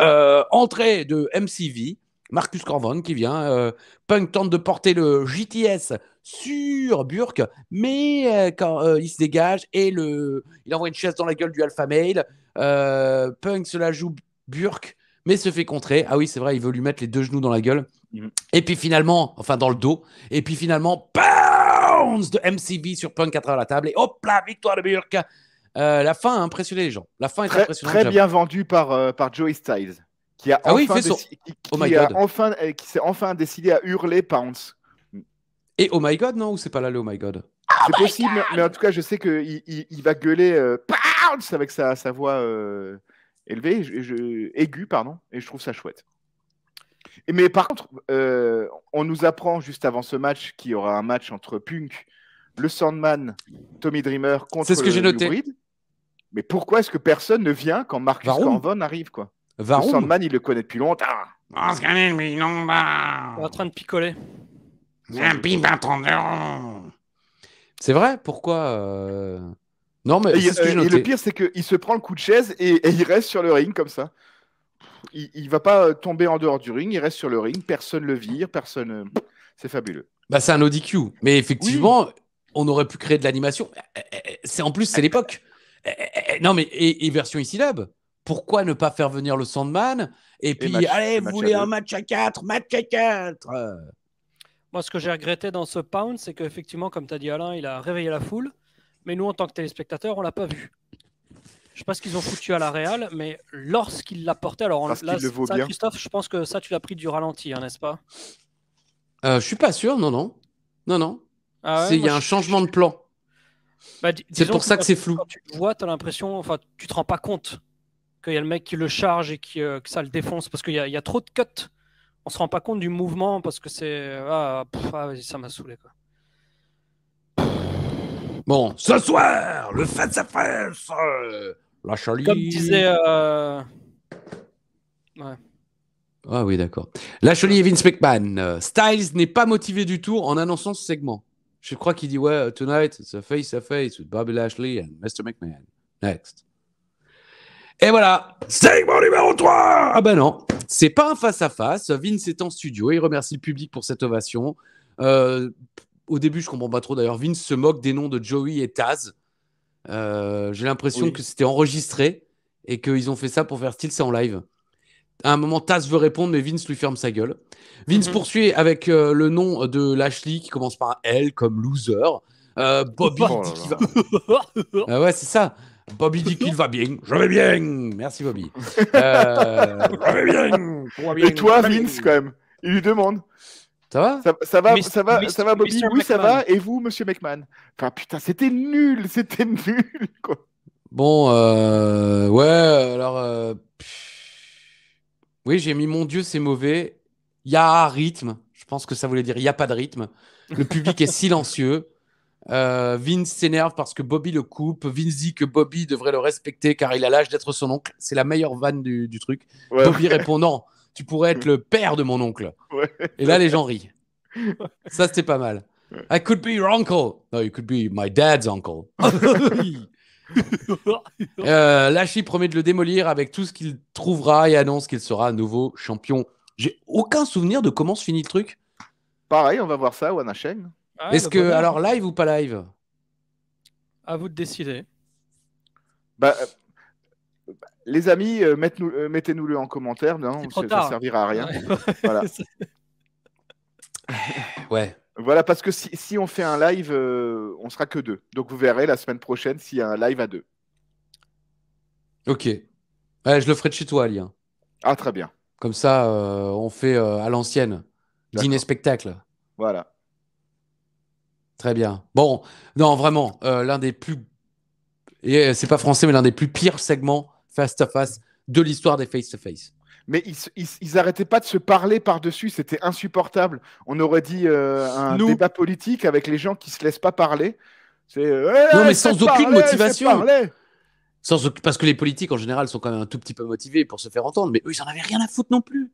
Euh, entrée de MCV. Marcus Corvone qui vient. Euh, Punk tente de porter le GTS sur Burke, mais quand il se dégage et le, il envoie une chaise dans la gueule du Alpha Male. Punk se la joue Burke mais se fait contrer. Ah oui, c'est vrai, il veut lui mettre les deux genoux dans la gueule. Mhm. Et puis finalement, enfin dans le dos. Et puis finalement, pounce de MCB sur Punk à la table. Et hop là, victoire de Burke. Euh, la fin a impressionné les gens. La fin est très, impressionnante. Très bien vendue par, euh, par Joey Styles, qui a ah enfin, fait son... qui, oh euh, qui s'est enfin décidé à hurler Pounce. Et Oh My God, non Ou c'est pas là le Oh My God C'est possible, mais, en tout cas, je sais qu'il il, va gueuler Pounce avec sa, sa voix élevé, aigu, pardon, et je trouve ça chouette. mais par contre, euh, on nous apprend juste avant ce match qu'il y aura un match entre Punk, le Sandman, Tommy Dreamer contre C'est ce que j'ai noté. Mais pourquoi est-ce que personne ne vient quand Marcus Corvon arrive quoi Le Sandman, il le connaît depuis longtemps. Ah, on bah. est en train de picoler. C'est vrai Pourquoi euh, non, mais et, euh, le pire, c'est qu'il se prend le coup de chaise et, il reste sur le ring comme ça. Il, va pas euh, tomber en dehors du ring, il reste sur le ring, personne le vire, personne. Euh, c'est fabuleux. Bah, c'est un Q, Mais effectivement, on aurait pu créer de l'animation. Eh, eh, eh, c'est En plus, c'est l'époque. Non, mais et, version e pourquoi ne pas faire venir le Sandman Et puis, allez, vous voulez un match à 4 Match à 4 Moi, ce que j'ai regretté dans ce pound, c'est qu'effectivement, comme tu as dit Alain, il a réveillé la foule mais nous, en tant que téléspectateurs, on l'a pas vu. Je sais pas ce qu'ils ont foutu à la Real, mais lorsqu'il l'a porté, alors on, Christophe, je pense que ça, tu l'as pris du ralenti, hein, n'est-ce pas euh, Je suis pas sûr, non, non. Non, non. Ah il y a un changement de plan. Bah, c'est pour ça que, c'est flou. tu vois, tu as l'impression, enfin, tu te rends pas compte qu'il y a le mec qui le charge et qui, euh, que ça le défonce parce qu'il y, a trop de cuts. On se rend pas compte du mouvement parce que c'est. Ah, ah ça m'a saoulé. Quoi. Bon, ce soir, le face à face, la Comme disait. Euh, ah oui, d'accord. Lashley et Vince McMahon. Styles n'est pas motivé du tout en annonçant ce segment. Je crois qu'il dit Ouais, euh, tonight, it's a face to face with Bobby Lashley and Mr. McMahon. Next. Et voilà, segment numéro 3 Ah ben non, c'est pas un face-à-face. Vince est en studio et il remercie le public pour cette ovation. Euh, au début, je comprends pas trop. D'ailleurs, Vince se moque des noms de Joey et Taz. Euh, j'ai l'impression que c'était enregistré et qu'ils ont fait ça pour faire style, c'est en live. À un moment, Taz veut répondre, mais Vince lui ferme sa gueule. Vince mhm. poursuit avec euh, le nom de Lashley qui commence par L comme loser. Euh, Bobby oh dit qu'il va. Ah ouais, c'est ça. Bobby dit qu'il va bien. Je vais bien. Merci, Bobby. je bien. Et toi, Vince, quand même, il lui demande ça va ça, va, ça va, ça va, Bobby. Oui, ça va. Et vous, Monsieur McMahon Enfin, putain, c'était nul, c'était nul, quoi. Bon, euh, ouais, alors, euh, oui, j'ai mis mon Dieu, c'est mauvais. Il y a un rythme. Je pense que ça voulait dire il y a pas de rythme. Le public est silencieux. Euh, Vince s'énerve parce que Bobby le coupe. Vince dit que Bobby devrait le respecter car il a l'âge d'être son oncle. C'est la meilleure vanne du, truc. Bobby répondant tu pourrais être le père de mon oncle. Et là, les gens rient. Ça, c'était pas mal. I could be your uncle. No, you could be my dad's uncle. euh, promet de le démolir avec tout ce qu'il trouvera et annonce qu'il sera nouveau champion. J'ai aucun souvenir de comment se finit le truc. Pareil, on va voir ça à chaîne. Ah, Est-ce bah que, alors, live ou pas live À vous de décider. Bah, les amis, euh, mettez-nous-le euh, en commentaire. Non, ça ne servira à rien. voilà. Voilà, parce que si, on fait un live, euh, on sera que deux. Donc vous verrez la semaine prochaine s'il y a un live à deux. Ok. je le ferai de chez toi, Alien. Ah, très bien. Comme ça, on fait à l'ancienne. Dîner-spectacle. Voilà. Très bien. Bon, non, vraiment, l'un des plus. Et c'est pas français, mais l'un des plus pires segments face-to-face de l'histoire des face-to-face. Mais ils, n'arrêtaient pas de se parler par-dessus, c'était insupportable. On aurait dit euh, un débat politique avec les gens qui se laissent pas parler. C'est euh, non, mais sans aucune motivation. Sans, parce que les politiques en général sont quand même un tout petit peu motivés pour se faire entendre, mais eux ils en avaient rien à foutre non plus.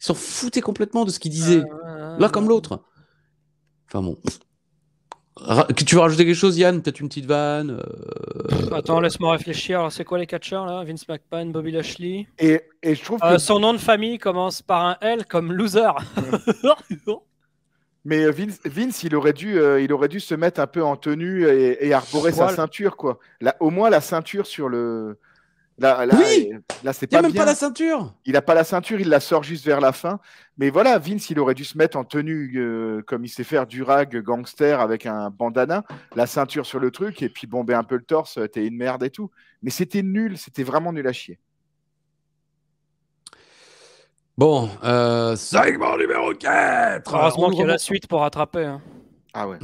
Ils s'en foutaient complètement de ce qu'ils disaient, ah, l'un comme l'autre. Enfin bon. Tu veux rajouter quelque chose, Yann Peut-être une petite vanne euh, Attends, laisse-moi réfléchir. c'est quoi les catcheurs là Vince McMahon, Bobby Lashley. Et, et je trouve que... Euh, son nom de famille commence par un L comme loser. Mais euh, Vince, il, aurait dû, il aurait dû se mettre un peu en tenue et, arborer sa ceinture. quoi. au moins la ceinture sur le, il a même pas la ceinture. Il n'a pas la ceinture, il la sort juste vers la fin. Mais voilà, Vince, il aurait dû se mettre en tenue euh, comme il sait faire du rag gangster avec un bandana, la ceinture sur le truc et puis bomber un peu le torse. Euh, t'es une merde et tout. Mais c'était nul, c'était vraiment nul à chier. Bon, euh, segment numéro 4 Heureusement qu'il y a la suite pour rattraper. Hein. Ah ouais.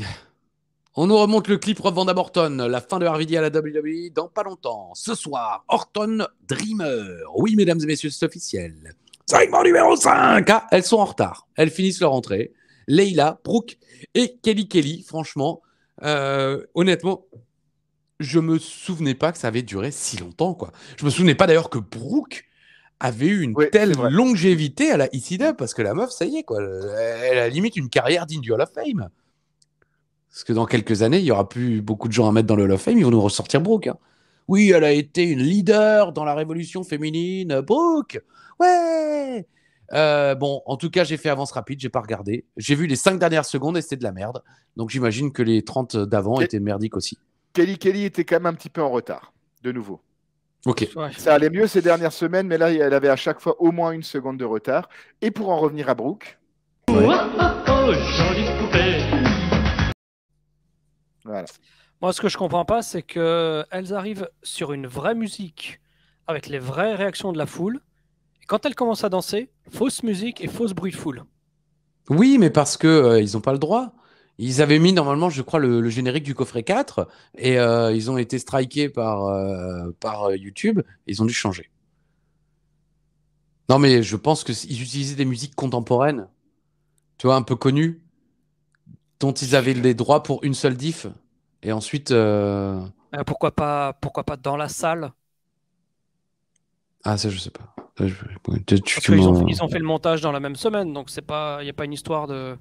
On nous remonte le clip Rob Van Orton, la fin de RvD à la WWE dans pas longtemps. Ce soir, Orton Dreamer. Oui, mesdames et messieurs, c'est officiel. Segment numéro 5 ah, Elles sont en retard. Elles finissent leur entrée. Leila, Brooke et Kelly Kelly. Franchement, euh, honnêtement, je me souvenais pas que ça avait duré si longtemps. quoi. Je me souvenais pas d'ailleurs que Brooke avait eu une telle longévité à la ECW parce que la meuf, ça y est, quoi. Elle a limite une carrière digne du Hall of Fame. Parce que dans quelques années, il y aura plus beaucoup de gens à mettre dans le Hall Fame, ils vont nous ressortir Brooke. Hein. Oui, elle a été une leader dans la révolution féminine, Brooke. Ouais. Euh, bon, en tout cas, j'ai fait avance rapide, j'ai pas regardé. J'ai vu les cinq dernières secondes et c'était de la merde. Donc j'imagine que les 30 d'avant étaient merdiques aussi. Kelly Kelly était quand même un petit peu en retard, de nouveau. Ok. Ça allait mieux ces dernières semaines, mais là, elle avait à chaque fois au moins une seconde de retard. Et pour en revenir à Brooke. Oh, oh, oh moi, ce que je comprends pas, c'est que elles arrivent sur une vraie musique avec les vraies réactions de la foule. Et quand elles commencent à danser, fausse musique et fausse bruit de foule. Oui, mais parce que euh, ils n'ont pas le droit. Ils avaient mis normalement, je crois, le, générique du coffret 4 et euh, ils ont été strikés par, euh, par YouTube. ils ont dû changer. Non, mais je pense qu'ils utilisaient des musiques contemporaines, tu vois, un peu connues, dont ils avaient les droits pour une seule diff. Et ensuite. Euh, euh, pourquoi, pas, pourquoi pas dans la salle Ah, ça, je sais pas. ils, ont fait, le montage dans la même semaine, donc il n'y a pas une histoire de.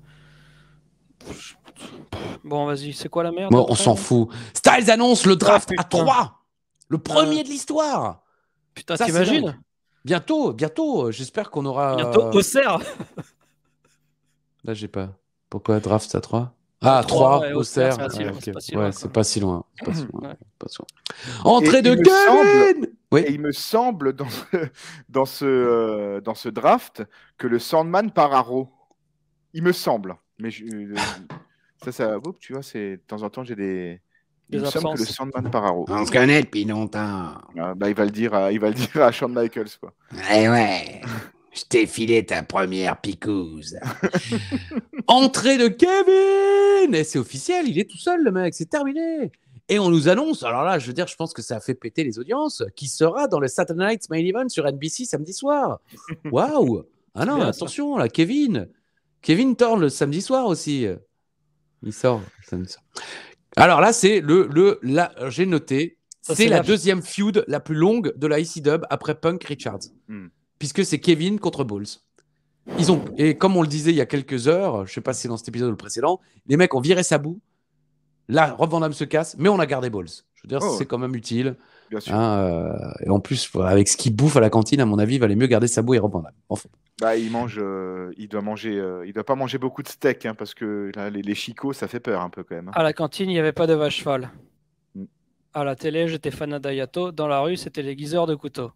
Bon, vas-y, c'est quoi la merde bon, On s'en fout. Styles annonce le draft ah, à 3 Le premier euh, de l'histoire Putain, t'imagines Bientôt, bientôt. J'espère qu'on aura. Bientôt, au cerf Là, j'ai pas. Pourquoi draft à 3 ah, 3, au Auxerre. Ouais, c'est pas, si loin. Entrée de Kevin il me semble dans ce, dans, ce, euh, dans ce draft que le Sandman part à Il me semble. Mais je, euh, ça, ça, tu vois, de temps en temps, j'ai des. Il me semble que le Sandman part à Raw. On se connaît depuis longtemps. Ah, bah, il, va le dire à, il va le dire à Shawn Michaels. Quoi. Eh ouais, ouais. Je t'ai filé ta première picouse. Entrée de Kevin eh, c'est officiel, il est tout seul le mec, c'est terminé. Et on nous annonce, alors là, je veux dire, je pense que ça a fait péter les audiences, qui sera dans le Saturday Night Main Event sur NBC samedi soir. Waouh Ah non, attention, là, Kevin Kevin Thorne le samedi soir aussi. Il sort samedi soir. Alors là, c'est le, j'ai noté, c'est la, deuxième feud la plus longue de la e Dub après Punk Richards. Hmm puisque c'est Kevin contre Bowles. Ils ont, et comme on le disait il y a quelques heures, je sais pas si c'est dans cet épisode ou le précédent, les mecs ont viré Sabou. Là, Rob Van Damme se casse, mais on a gardé Bowles. Je veux dire, oh, c'est quand même utile. Hein, euh, et en plus, avec ce qu'il bouffe à la cantine, à mon avis, il valait mieux garder Sabou et Rob Van Damme. Bah, il mange, euh, il doit manger, euh, il doit pas manger beaucoup de steak hein, parce que les, chicots, ça fait peur un peu quand même. Hein. À la cantine, il n'y avait pas de vache folle. Mm. À la télé, j'étais fan d'Ayato. Dans la rue, c'était les guiseurs de couteaux.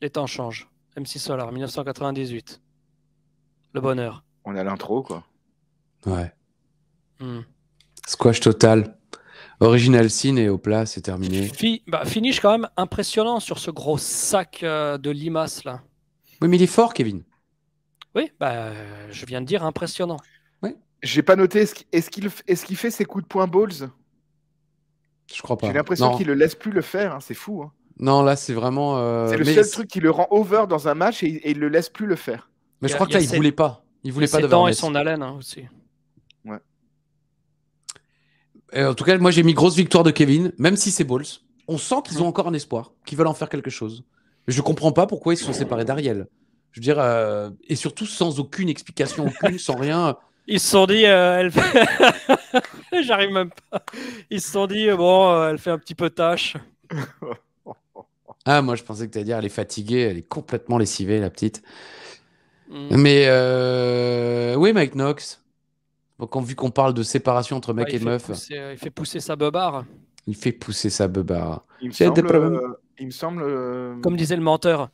Les temps changent. M6 Solar, 1998. Le bonheur. On a l'intro, quoi. Ouais. Hmm. Squash total. Original scene et au plat, c'est terminé. bah, finish quand même impressionnant sur ce gros sac euh, de limaces là. Oui, mais il est fort, Kevin. Oui, bah, euh, je viens de dire impressionnant. Oui. J'ai pas noté. Est-ce qu'il fait ses coups de poing balls Je crois pas. J'ai l'impression qu'il le laisse plus le faire. Hein, c'est fou. Hein. Non, là, c'est vraiment. Euh, c'est le seul truc qui le rend over dans un match et, il il le laisse plus le faire. Mais je crois que là, il voulait pas. Il voulait pas. Ses dents et son haleine hein, aussi. Ouais. en tout cas, moi, j'ai mis grosse victoire de Kevin, même si c'est Balls. On sent qu'ils mm. ont encore un espoir, qu'ils veulent en faire quelque chose. Mais je comprends pas pourquoi ils se sont séparés d'Ariel. Je veux dire, euh, et surtout sans aucune explication, aucune, sans rien. Ils se sont dit, euh, elle fait... j'arrive même pas. Ils se sont dit, bon, elle fait un petit peu tâche. Ah, moi, je pensais que tu allais dire, elle est fatiguée, elle est complètement lessivée, la petite. Mm. Mais euh, oui, Mike Knox. Donc, vu qu'on parle de séparation entre mec et meuf. Euh, il fait pousser sa beubare. Il fait pousser sa beubare. Euh, il me semble. Comme disait le menteur.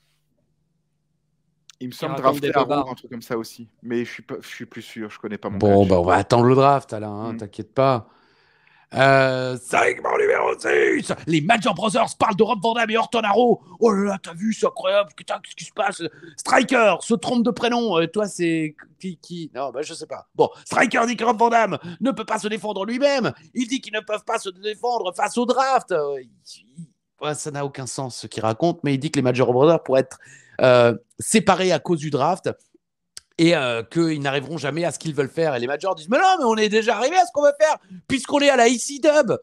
Il me semble drafter un truc comme ça aussi. Mais je suis, je suis plus sûr, je connais pas mon Bon, bah on va attendre le draft, Alain, hein, mm. t'inquiète pas. Euh, numéro 6 Les Major Brothers parlent de Rob Van Damme et Orton Arrow Oh là là, t'as vu, c'est incroyable Putain, qu'est-ce qui se passe Striker se trompe de prénom euh, Toi, c'est... Qui, Non, bah, je sais pas. Bon, Striker dit que Rob Van Damme ne peut pas se défendre lui-même Il dit qu'ils ne peuvent pas se défendre face au draft euh, Ça n'a aucun sens, ce qu'il raconte, mais il dit que les Major Brothers pourraient être euh, séparés à cause du draft et euh, qu'ils n'arriveront jamais à ce qu'ils veulent faire. Et les majors disent Mais non, mais on est déjà arrivé à ce qu'on veut faire, puisqu'on est à la IC e Dub.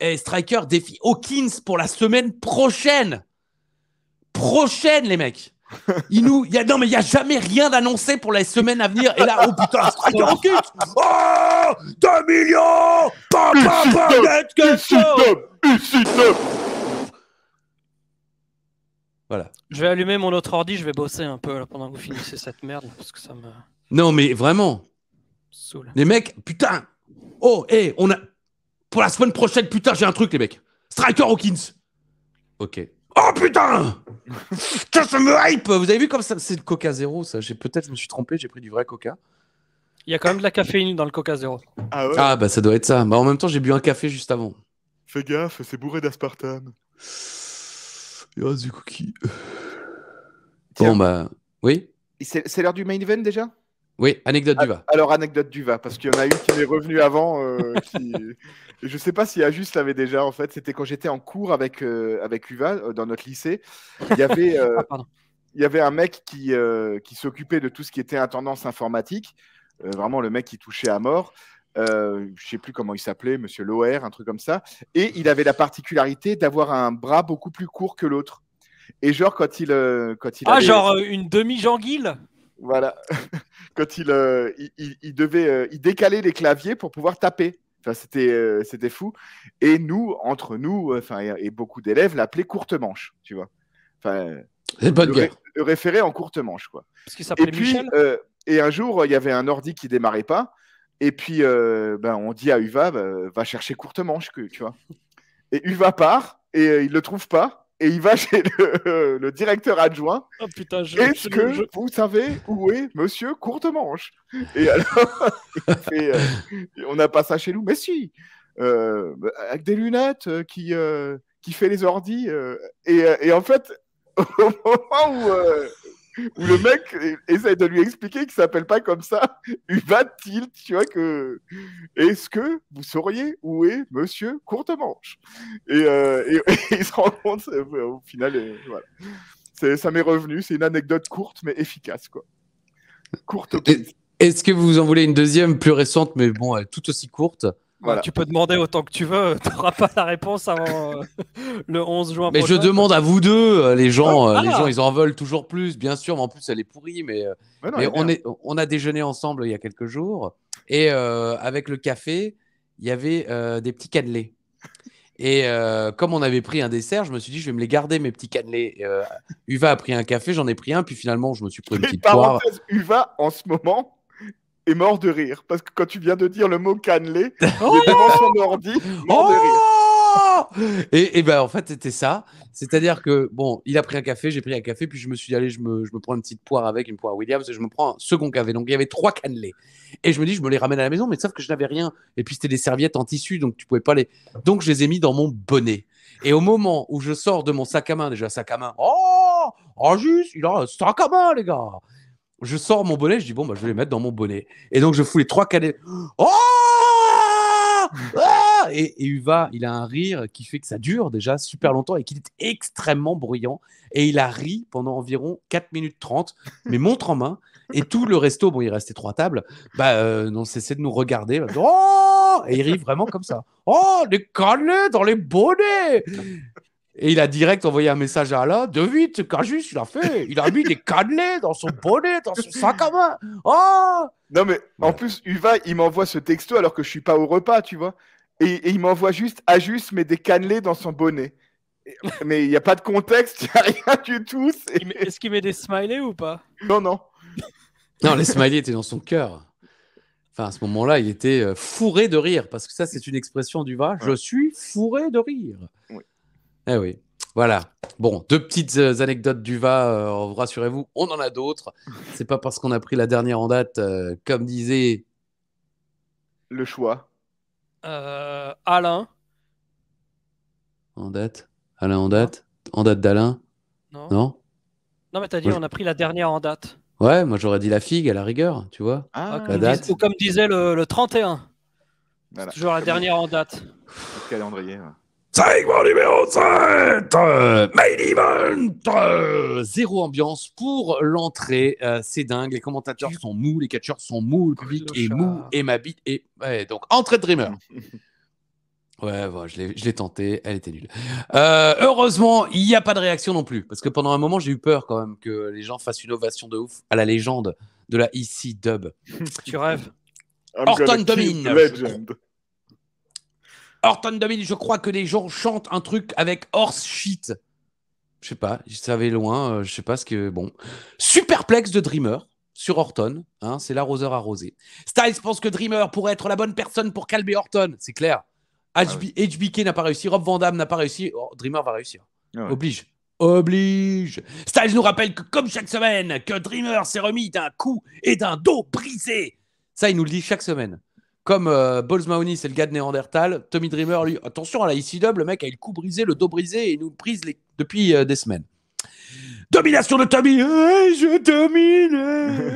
Et Striker défie Hawkins pour la semaine prochaine. Prochaine, les mecs. Il nous, y a, non, mais il n'y a jamais rien d'annoncé pour la semaine à venir. Et là, oh putain, Striker Hawkins Oh 2 millions let's Dub voilà. Je vais allumer mon autre ordi, je vais bosser un peu là, pendant que vous finissez cette merde parce que ça me. Non, mais vraiment. Les mecs, putain. Oh, hé, on a. Pour la semaine prochaine, putain, j'ai un truc, les mecs. Striker Hawkins. Ok. Oh putain ça me hype Vous avez vu comme ça C'est le Coca Zéro, ça. J'ai peut-être, je me suis trompé, j'ai pris du vrai Coca. Il y a quand même de la caféine dans le Coca Zéro. Ah ouais Ah bah ça doit être ça. Bah en même temps, j'ai bu un café juste avant. Fais gaffe, c'est bourré d'aspartame. Il oh, du cookie. Bon, bah, oui. C'est l'heure du main event déjà oui, anecdote du ah, va. Alors, anecdote du va, parce qu'il y en a une qui m'est revenue avant. Euh, Je ne sais pas si Ajus l'avait déjà, en fait. C'était quand j'étais en cours avec, euh, avec Uva euh, dans notre lycée. Il y avait, ah, il y avait un mec qui, qui s'occupait de tout ce qui était intendance informatique. vraiment, le mec qui touchait à mort. Je euh, je sais plus comment il s'appelait, Monsieur Loer, un truc comme ça. Et il avait la particularité d'avoir un bras beaucoup plus court que l'autre. Et genre quand il, euh, quand il ah genre euh, une demi janguille. Voilà. quand il, il, devait, il décalait les claviers pour pouvoir taper. Enfin, c'était, c'était fou. Et nous, entre nous, enfin, et, beaucoup d'élèves l'appelaient courte manche, tu vois. Enfin. C'est bonne guerre. référé en courte manche, quoi. Parce qu'il s'appelait Michel. et un jour, il y avait un ordi qui démarrait pas. Et puis, euh, ben, on dit à Uva, bah, va chercher courte-manche, tu vois. Et Uva part, et euh, il ne le trouve pas et il va chez euh, le, directeur adjoint. Oh, putain, je, Est-ce que vous savez où est Monsieur Courte Manche Et alors, on n'a pas ça chez nous, mais si, avec des lunettes qui qui fait les ordis. Et, et, en fait, au moment où où le mec essaie de lui expliquer qu'il s'appelle pas comme ça. Uva tu vois que. Est-ce que vous sauriez où est Monsieur Courtemanche et, euh, et, il se rend compte au final. Euh, ça m'est revenu. C'est une anecdote courte mais efficace quoi. Courte. Est-ce que vous en voulez une deuxième plus récente mais bon, tout aussi courte? Tu peux demander autant que tu veux, tu n'auras pas la réponse avant euh, le 11 juin. Mais je demande à vous deux, euh, les gens, euh, les gens, ils en veulent toujours plus, bien sûr. Mais en plus, elle est pourrie, mais, on, est, on a déjeuné ensemble il y a quelques jours et avec le café, il y avait des petits cannelés. Et comme on avait pris un dessert, je me suis dit, je vais me les garder, mes petits cannelés. Uva a pris un café, j'en ai pris un, puis finalement, je me suis pris une petite poire. Uva, en ce moment, est mort de rire. Parce que quand tu viens de dire le mot cannelé, les mort de oh rire. Et, ben en fait c'était ça, c'est-à-dire que bon, il a pris un café, j'ai pris un café, puis je me suis allé, je me, prends une petite poire avec une poire Williams et je me prends un second café. Donc il y avait trois cannelés et je me dis je me les ramène à la maison, mais sauf que je n'avais rien. Et puis c'était des serviettes en tissu, donc tu pouvais pas les. Donc je les ai mis dans mon bonnet. Et au moment où je sors de mon sac à main, déjà sac à main, oh, oh juste, il a un sac à main les gars je sors mon bonnet, je dis bon, bah, je vais les mettre dans mon bonnet. Et donc, je fous les trois cadets. Oh ah et, Uva, il a un rire qui fait que ça dure déjà super longtemps et qu'il est extrêmement bruyant. Et il a ri pendant environ 4 minutes 30, mais montre en main. Et tout le resto, bon, il restait trois tables, bah, non euh, n'ont cessé de nous regarder. oh et il rit vraiment comme ça. Oh, les canets dans les bonnets et il a direct envoyé un message à Alain. De vite, Cajus, il a fait. Il a mis des cannelés dans son bonnet, dans son sac à main. Oh non, mais en plus, Uva, il m'envoie ce texto alors que je suis pas au repas, tu vois. Et, il m'envoie juste à juste, mais des cannelés dans son bonnet. mais il n'y a pas de contexte, il n'y a rien du tout. Est-ce qu'il met, des smileys ou pas Non, non. non, les smileys étaient dans son cœur. Enfin, à ce moment-là, il était euh, fourré de rire, parce que ça, c'est une expression du Je suis fourré de rire. Oui. Eh oui. Voilà. Bon, deux petites euh, anecdotes du va. Euh, rassurez-vous, on en a d'autres. C'est pas parce qu'on a pris la dernière en date, euh, comme disait le choix. Alain. En date. Alain en date. En date d'Alain. Non. Non. Non, mais t'as dit, on a pris la dernière en date. Ouais, moi j'aurais dit la figue à la rigueur, tu vois. Ah, ah la ou comme disait le, 31. Toujours la dernière en date. calendrier. Segment numéro 7, Event Zéro ambiance pour l'entrée, euh, c'est dingue, les commentateurs sont mous, les catcheurs sont mous, le public est mou, et ma bite est... Ouais, donc, entrée de Dreamer Ouais, voilà. je l'ai tenté, elle était nulle. Euh, heureusement, il n'y a pas de réaction non plus, parce que pendant un moment, j'ai eu peur quand même que les gens fassent une ovation de ouf à la légende de la IC e Dub. tu rêves. Horton Orton domine. Orton 2000, je crois que les gens chantent un truc avec horse shit. Je sais pas, je savais loin, euh, je sais pas ce que. Bon. Superplex de Dreamer sur Orton, hein, c'est l'arroseur arrosé. Styles pense que Dreamer pourrait être la bonne personne pour calmer Orton, c'est clair. HBK ah n'a pas réussi, Rob Van n'a pas réussi, oh, Dreamer va réussir. Ah Oblige. Oblige. Styles nous rappelle que, comme chaque semaine, que Dreamer s'est remis d'un coup et d'un dos brisé. Ça, il nous le dit chaque semaine. Comme euh, c'est le gars de Néandertal, Tommy Dreamer, lui, attention à la ICW, e le mec a eu le cou brisé, le dos brisé, et il nous brise depuis euh, des semaines. Domination de Tommy Je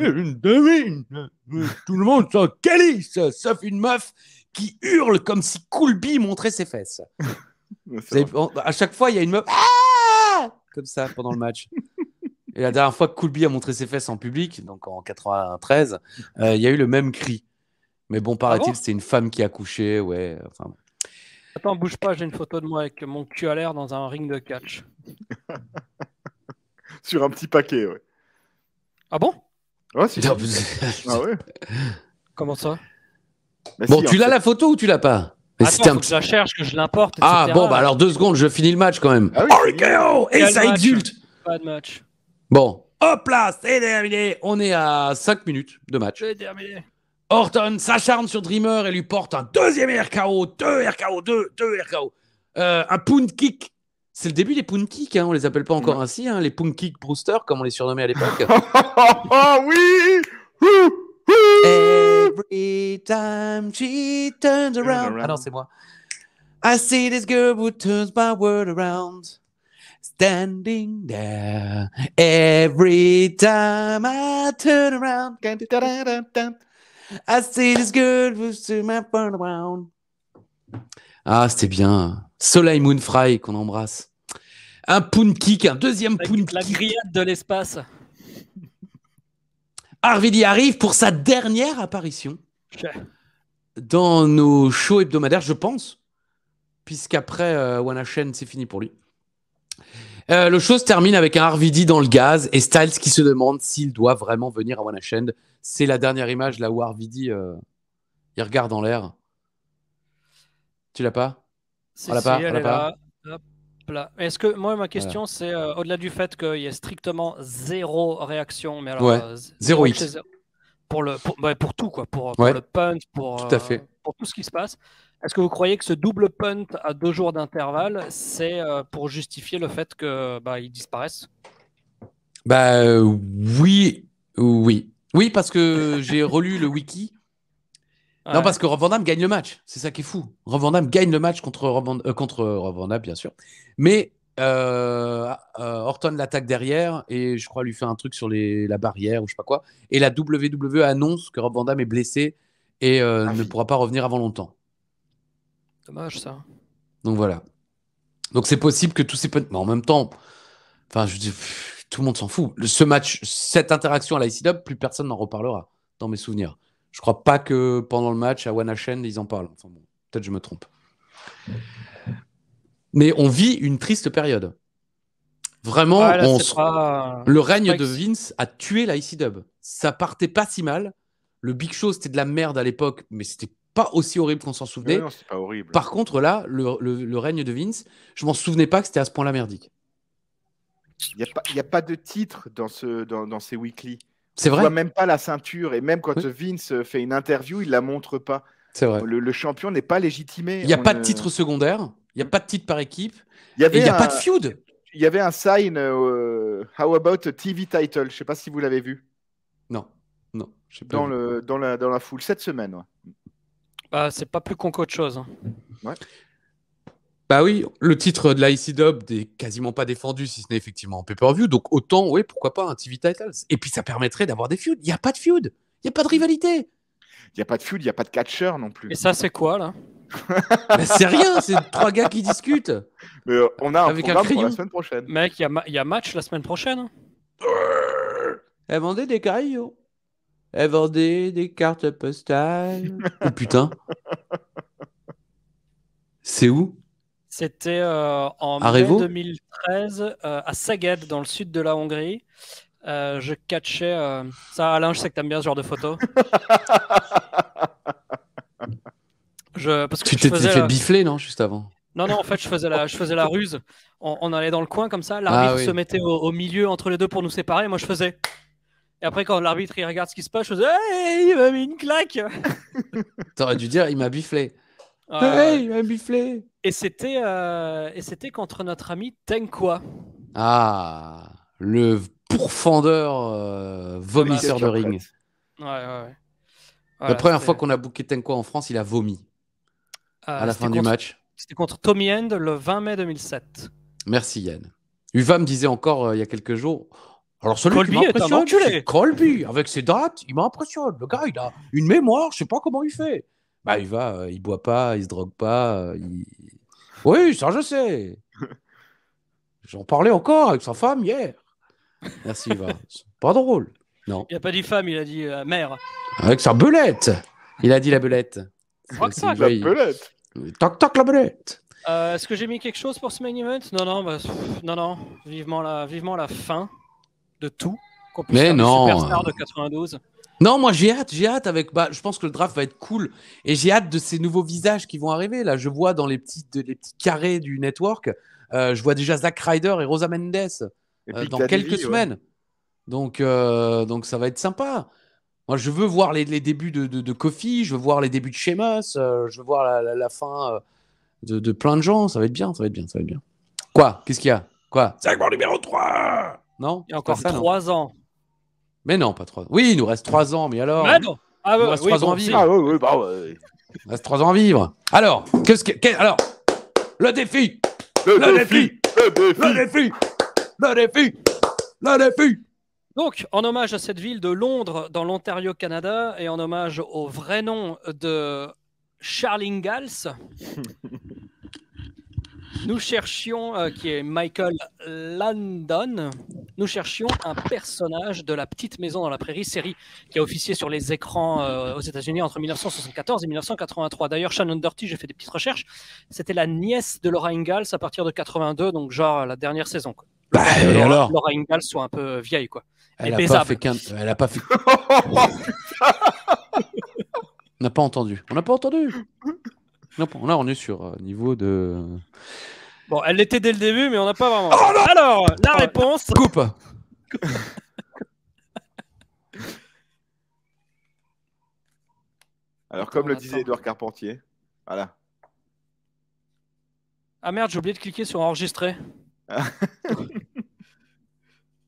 domine Domine Tout le monde s'en calisse, sauf une meuf qui hurle comme si Coolby montrait ses fesses. à chaque fois, il y a une meuf ah, comme ça pendant le match. Et la dernière fois que Coolby a montré ses fesses en public, donc en 93, euh, il y a eu le même cri. Mais bon, ah paraît-il, c'est une femme qui a couché, ouais. Enfin... Attends, bouge pas, j'ai une photo de moi avec mon cul à l'air dans un ring de catch. Sur un petit paquet, ouais. Ah bon Ouais, Ah ouais Comment ça bah Bon, tu l'as la photo ou tu l'as pas Attends, je la cherche, que je l'importe. Ah bon, bah alors deux secondes, je finis le match quand même. Ah et ça exulte hein. Pas de match. Bon, hop là, c'est terminé. On est à 5 minutes de match. C'est terminé. Orton s'acharne sur Dreamer et lui porte un deuxième RKO, deux RKO, deux, deux RKO. Euh, un pound kick. C'est le début des pound kicks, hein, on les appelle pas encore mm. ainsi, hein. les pound kick Brewster, comme on les surnommait à l'époque. oh oui Every time she turns around. Ah non, c'est moi. I see this girl who turns my world around. Standing there. Every time I turn around. Ah, c'était bien. Soleil Moonfry qu'on embrasse. Un poon kick, un deuxième poon kick. La de l'espace. Arvidi arrive pour sa dernière apparition dans nos shows hebdomadaires, je pense, puisqu'après euh, c'est fini pour lui. Euh, le show se termine avec un Arvidi dans le gaz et Styles qui se demande s'il doit vraiment venir à wannachend c'est la dernière image là où Arvidi euh, il regarde en l'air. Tu l'as pas elle est là. Est-ce que moi ma question c'est euh, au-delà du fait qu'il y a strictement zéro réaction, mais alors euh, zéro, pour le pour, tout quoi, pour, le punt, pour tout ce qui se passe. Est-ce que vous croyez que ce double punt à deux jours d'intervalle, c'est pour justifier le fait que bah, ils disparaissent Bah oui, oui. Oui, parce que j'ai relu le wiki. Non, parce que Rob Van Damme gagne le match. C'est ça qui est fou. Rob Van Damme gagne le match contre Rob Van, euh, bien sûr. Mais euh, euh, Orton l'attaque derrière et je crois lui faire un truc sur la barrière ou je sais pas quoi. Et la WWE annonce que Rob Van Damme est blessé et ah ne pourra pas revenir avant longtemps. Dommage ça. Donc voilà. Donc c'est possible que tous ces... Mais en même temps, enfin, je dis tout le monde s'en fout. Ce match, cette interaction à la IC plus personne n'en reparlera dans mes souvenirs. Je crois pas que pendant le match à Wanashen, ils en parlent. Enfin, bon, peut-être je me trompe. Mais on vit une triste période. Vraiment, le règne de Vince a tué la IC Ça partait pas si mal. Le Big Show, c'était de la merde à l'époque, mais c'était pas aussi horrible qu'on s'en souvenait. pas horrible. Par contre, là, le, règne de Vince, je m'en souvenais pas que c'était à ce point-là merdique. Il n'y a, pas, de titre dans, ce, dans, ces weekly. C'est vrai. On voit même pas la ceinture. Et même quand Vince euh, fait une interview, il la montre pas. C'est vrai. Le, champion n'est pas légitimé. Il n'y a pas de titre secondaire. Il n'y a pas de titre par équipe. Il n'y a pas de feud. Il y avait un sign euh, How about a TV title Je sais pas si vous l'avez vu. Non. Non. dans, le, dans, la, dans la foule, cette semaine. Bah, c'est pas plus con qu'autre chose. Hein. Bah oui, le titre de la Dub n'est quasiment pas défendu, si ce n'est effectivement en pay-per-view. Donc autant, oui, pourquoi pas un TV titles. Et puis ça permettrait d'avoir des feuds. Il n'y a pas de feud. Il n'y a pas de mm. rivalité. Il n'y a pas de feud, il n'y a pas de catcher non plus. Et ça, c'est quoi là bah, c'est rien, c'est trois gars qui discutent. Euh, on a un Avec la semaine prochaine. Mec, il y, a match la semaine prochaine. Elle eh, vendait des cailloux. Elle eh, vendait des cartes postales. oh putain. C'est où c'était euh, en mai 2013 euh, à Szeged, dans le sud de la Hongrie. Euh, je catchais. Ça, Alain, je sais que t'aimes bien ce genre de photos. je, parce tu t'étais fait biffler non, juste avant non, non, en fait, je faisais la, je faisais la ruse. On, allait dans le coin comme ça. Ah l'arbitre se mettait au, milieu entre les deux pour nous séparer. moi, je faisais. Et après, quand l'arbitre regarde ce qui se passe, je faisais il m'a mis une claque. T'aurais dû dire il m'a biflé. Euh, hey, biflé. Et c'était euh, et c'était contre notre ami Tenkwa. Ah, le pourfendeur euh, vomisseur de ring. Ouais, ouais, la première fois qu'on a booké Tenkwa en France, il a vomi à la fin du match. C'était contre Tommy End le 20 mai 2007. Merci Yann. Uva me disait encore il y a quelques jours. Alors celui Colby qui m'impressionne, Colby avec ses dates, il m'impressionne. Le gars, il a une mémoire, je sais pas comment il fait bah, il va, euh, il boit pas, il se drogue pas. Euh, il... Oui, ça, je sais. J'en parlais encore avec sa femme hier. Merci, Yva. pas drôle. Non. Il a pas dit femme, il a dit euh, mère. Avec sa belette. Il a dit la belette. Tac, toc, la belette. Toc, toc, la belette. Est-ce que j'ai mis quelque chose pour ce main event Non, non, bah, non, non. Vivement la, vivement la fin de tout. Mais non. Superstar de 92. Non, moi j'ai hâte, j'ai hâte avec. Bah, je pense que le draft va être cool et j'ai hâte de ces nouveaux visages qui vont arriver. Là, je vois dans les petits, les petits carrés du network, euh, je vois déjà Zack Ryder et Rosa Mendes euh, dans quelques semaines. Donc, euh, donc ça va être sympa. Moi, je veux voir les, les débuts de, de, Kofi, je veux voir les débuts de Sheamus, je veux voir la, fin de, de, plein de gens. Ça va être bien, ça va être bien, ça va être bien. Quoi Qu'est-ce qu'il y a Quoi C'est numéro 3 Non Il y a encore 3 ans. Mais non, pas trois. Oui, il nous reste trois ans, mais alors mais non. Ah, il nous bah, reste trois ans à vivre. Ah, oui, oui, bah, ouais. Il reste trois ans à vivre. Alors, qu'est-ce que. alors, le défi le, défi, le, défi Le défi Le défi donc, en hommage à cette ville de Londres, dans l'Ontario, Canada, et en hommage au vrai nom de Charlingals, Gals... Nous cherchions, euh, qui est Michael Landon, nous cherchions un personnage de La Petite Maison dans la Prairie, série qui a officié sur les écrans euh, aux États-Unis entre 1974 et 1983. D'ailleurs, Shannon Doherty, j'ai fait des petites recherches, c'était la nièce de Laura Ingalls à partir de 82, donc genre la dernière saison. Bah, alors Laura Ingalls soit un peu vieille, quoi. Elle n'a pas fait qu'un. Elle a pas fait. On n'a pas entendu. On n'a pas entendu. Non, on est sur niveau de. Bon, elle l'était dès le début, mais on n'a pas vraiment. Oh, Alors, la oh, réponse. Coupe Alors, comme le disait Edouard Carpentier, voilà. Ah merde, j'ai oublié de cliquer sur enregistrer.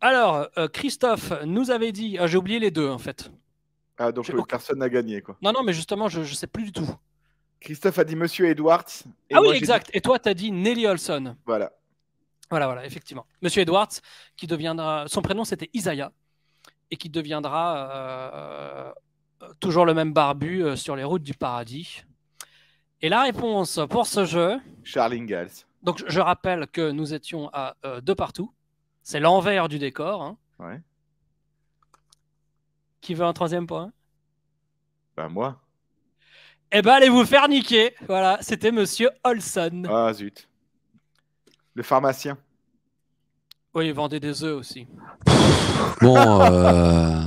Alors, euh, Christophe nous avait dit. Ah, j'ai oublié les deux, en fait. Ah, donc euh, personne n'a gagné, quoi. Non, non, mais justement, je ne sais plus du tout. Christophe a dit Monsieur Edwards. ah oui, exact. Et toi, tu as dit Nelly Olson. Voilà. Voilà, voilà, effectivement. Monsieur Edwards, qui deviendra. Son prénom, c'était Isaiah, et qui deviendra euh, toujours le même barbu euh, sur les routes du paradis. Et la réponse pour ce jeu. Charles Ingalls. Donc, je rappelle que nous étions à euh, deux partout. C'est l'envers du décor. Hein. Qui veut un troisième point Ben, moi. Eh ben, allez vous faire niquer. Voilà, c'était monsieur Olson. Ah, zut. Le pharmacien. Oui, il vendait des œufs aussi. bon. Euh...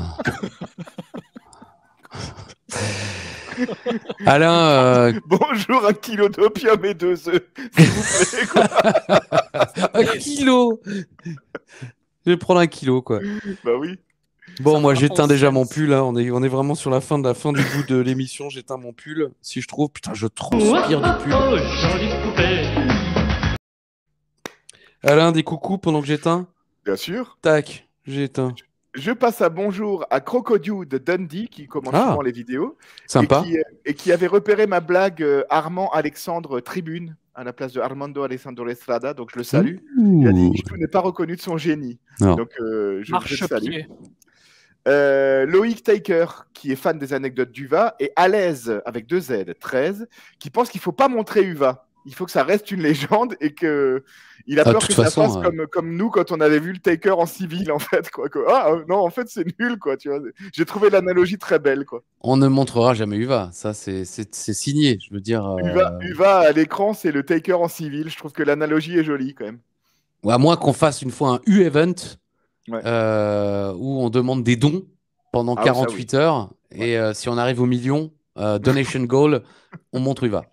Alain. Euh, Bonjour, un kilo d'opium et deux œufs. un kilo Je vais prendre un kilo, quoi. Bah oui. Bon, moi j'éteins déjà mon pull. Là, hein. On, est, on est vraiment sur la fin de la fin du bout de l'émission. J'éteins mon pull. Si je trouve, putain, je transpire du pull. Alain, des coucou pendant que j'éteins Bien sûr. Tac, j'éteins. Je passe à bonjour à Crocodile de Dundee qui commence ah. souvent les vidéos. Sympa. Et qui, euh, avait repéré ma blague euh, Armand Alexandre Tribune à la place de Armando Alessandro Estrada, donc je le salue. Il a dit je n'ai pas reconnu de son génie. Donc euh, je, je, le salue. Euh, Loïc Taker, qui est fan des anecdotes d'Uva, et à l'aise avec deux Z, 13, qui pense qu'il faut pas montrer Uva. Il faut que ça reste une légende et que il a ah, peur que ça fasse comme, nous quand on avait vu le Taker en civil en fait quoi. Ah euh, non en fait c'est nul quoi tu vois. J'ai trouvé l'analogie très belle quoi. On ne montrera jamais Uva, ça c'est signé je veux dire. Euh, Uva, à l'écran c'est le Taker en civil. Je trouve que l'analogie est jolie quand même. Ou à moins qu'on fasse une fois un U-event euh, où on demande des dons pendant 48 ah heures. Et euh, si on arrive au million, euh, donation goal, on montre où il va.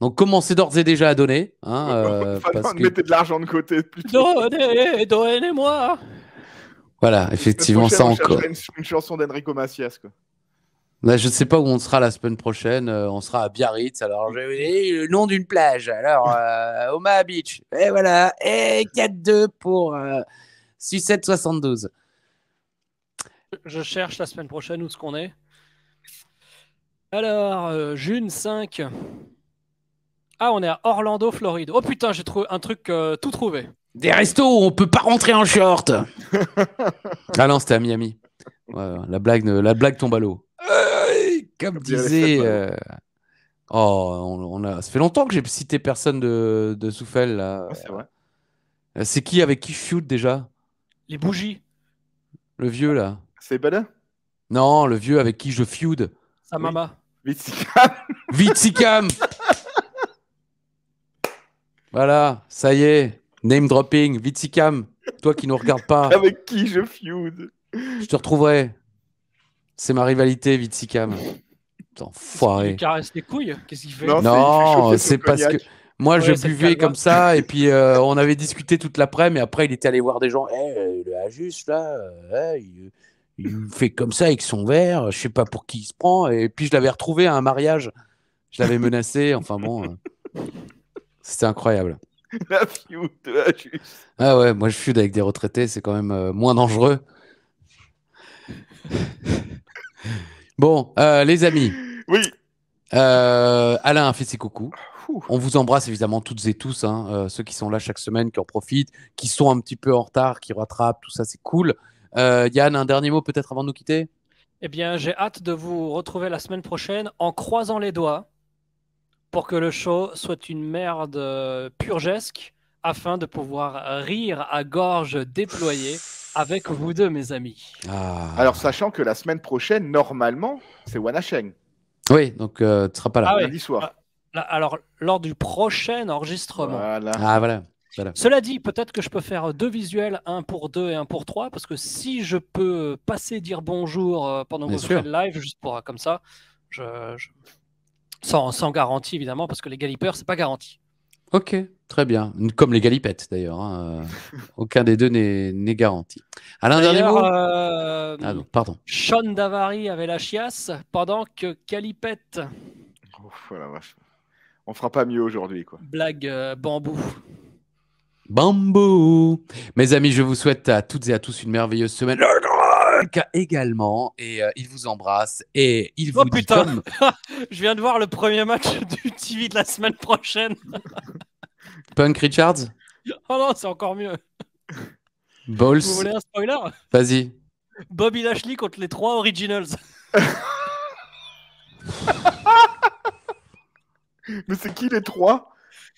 Donc commencez d'ores et déjà à donner. Hein, parce que... Mettez de l'argent de côté. Donnez, donnez-moi. Voilà, effectivement, ça encore. Une, chanson d'Enrico Macias. Bah, je ne sais pas où on sera la semaine prochaine. on sera à Biarritz. Alors, le nom d'une plage. Alors, Oma Beach. Et voilà. Et 4-2 pour. 7 72. Je cherche la semaine prochaine où ce qu'on est. Alors, euh, June 5. Ah, on est à Orlando, Floride. Oh putain, j'ai trouvé un truc euh, tout trouvé. Des restos où on peut pas rentrer en short. ah non, c'était à Miami. la, blague la blague tombe à l'eau. comme, disait. Euh, oh, on, a... ça fait longtemps que j'ai cité personne de, Souffel. Là. c'est qui avec qui je shoot déjà les bougies. Le vieux, là. C'est Bada Non, le vieux avec qui je feud. Sa mama. Vitsikam. Vitsikam Voilà, ça y est. Name dropping. Vitsikam, toi qui nous regardes pas. Avec qui je feud Je te retrouverai. C'est ma rivalité, Vitsikam. T'enfoiré. Il caresse les couilles Qu'est-ce qu'il fait Non, c'est parce que. Moi, je buvais comme ça, et puis euh, on avait discuté toute l'après, mais après, il était allé voir des gens. Eh, le Ajus, là, euh, eh, il, fait comme ça avec son verre, je sais pas pour qui il se prend. Et puis, je l'avais retrouvé à un mariage. Je l'avais menacé, enfin bon. Euh, c'était incroyable. La feud de Ajus. Ah ouais, moi, je feud avec des retraités, c'est quand même moins dangereux. bon, les amis. Oui. Alain a fait ses coucous. On vous embrasse évidemment toutes et tous, hein, euh, ceux qui sont là chaque semaine, qui en profitent, qui sont un petit peu en retard, qui rattrapent, tout ça, c'est cool. Euh, Yann, un dernier mot peut-être avant de nous quitter Eh bien, j'ai hâte de vous retrouver la semaine prochaine en croisant les doigts pour que le show soit une merde euh, purgesque afin de pouvoir rire à gorge déployée avec vous deux, mes amis. Ah. Alors, sachant que la semaine prochaine, normalement, c'est Wanasheng. Oui, donc tu ne seras pas là. Ah soir. Ah alors, lors du prochain enregistrement. Ah, voilà. Cela dit, peut-être que je peux faire deux visuels, un pour deux et un pour trois, parce que si je peux passer dire bonjour euh, pendant votre live, juste pour euh, comme ça, Sans, garantie évidemment, parce que les galipeurs, c'est pas garanti. Ok, très bien. Comme les galipettes d'ailleurs. Hein, euh, aucun des deux n'est garanti. Alain, dernier mot ah pardon. Sean Davari avait la chiasse pendant que Calipette. Ouf, oh, la vache on fera pas mieux aujourd'hui. quoi. Blague euh, bambou. Bambou Mes amis, je vous souhaite à toutes et à tous une merveilleuse semaine. également, et euh, il vous embrasse, et il oh, vous oh, putain Je viens de voir le premier match du TV de la semaine prochaine. Punk Richards Oh non, c'est encore mieux. Balls. Vous voulez un spoiler Vas-y. Bobby Lashley contre les trois Originals. Mais c'est qui les trois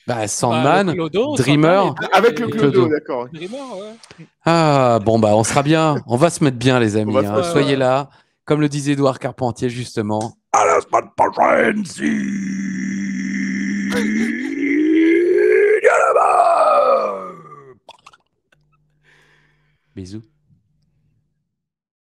bah, bah, Sandman, Dreamer. Avec le Clodo, d'accord. Ouais. Ah, bon, bah, on sera bien. On va se mettre bien, les amis. Hein. Soyez là. Comme le disait Edouard Carpentier, justement. À la semaine Bisous.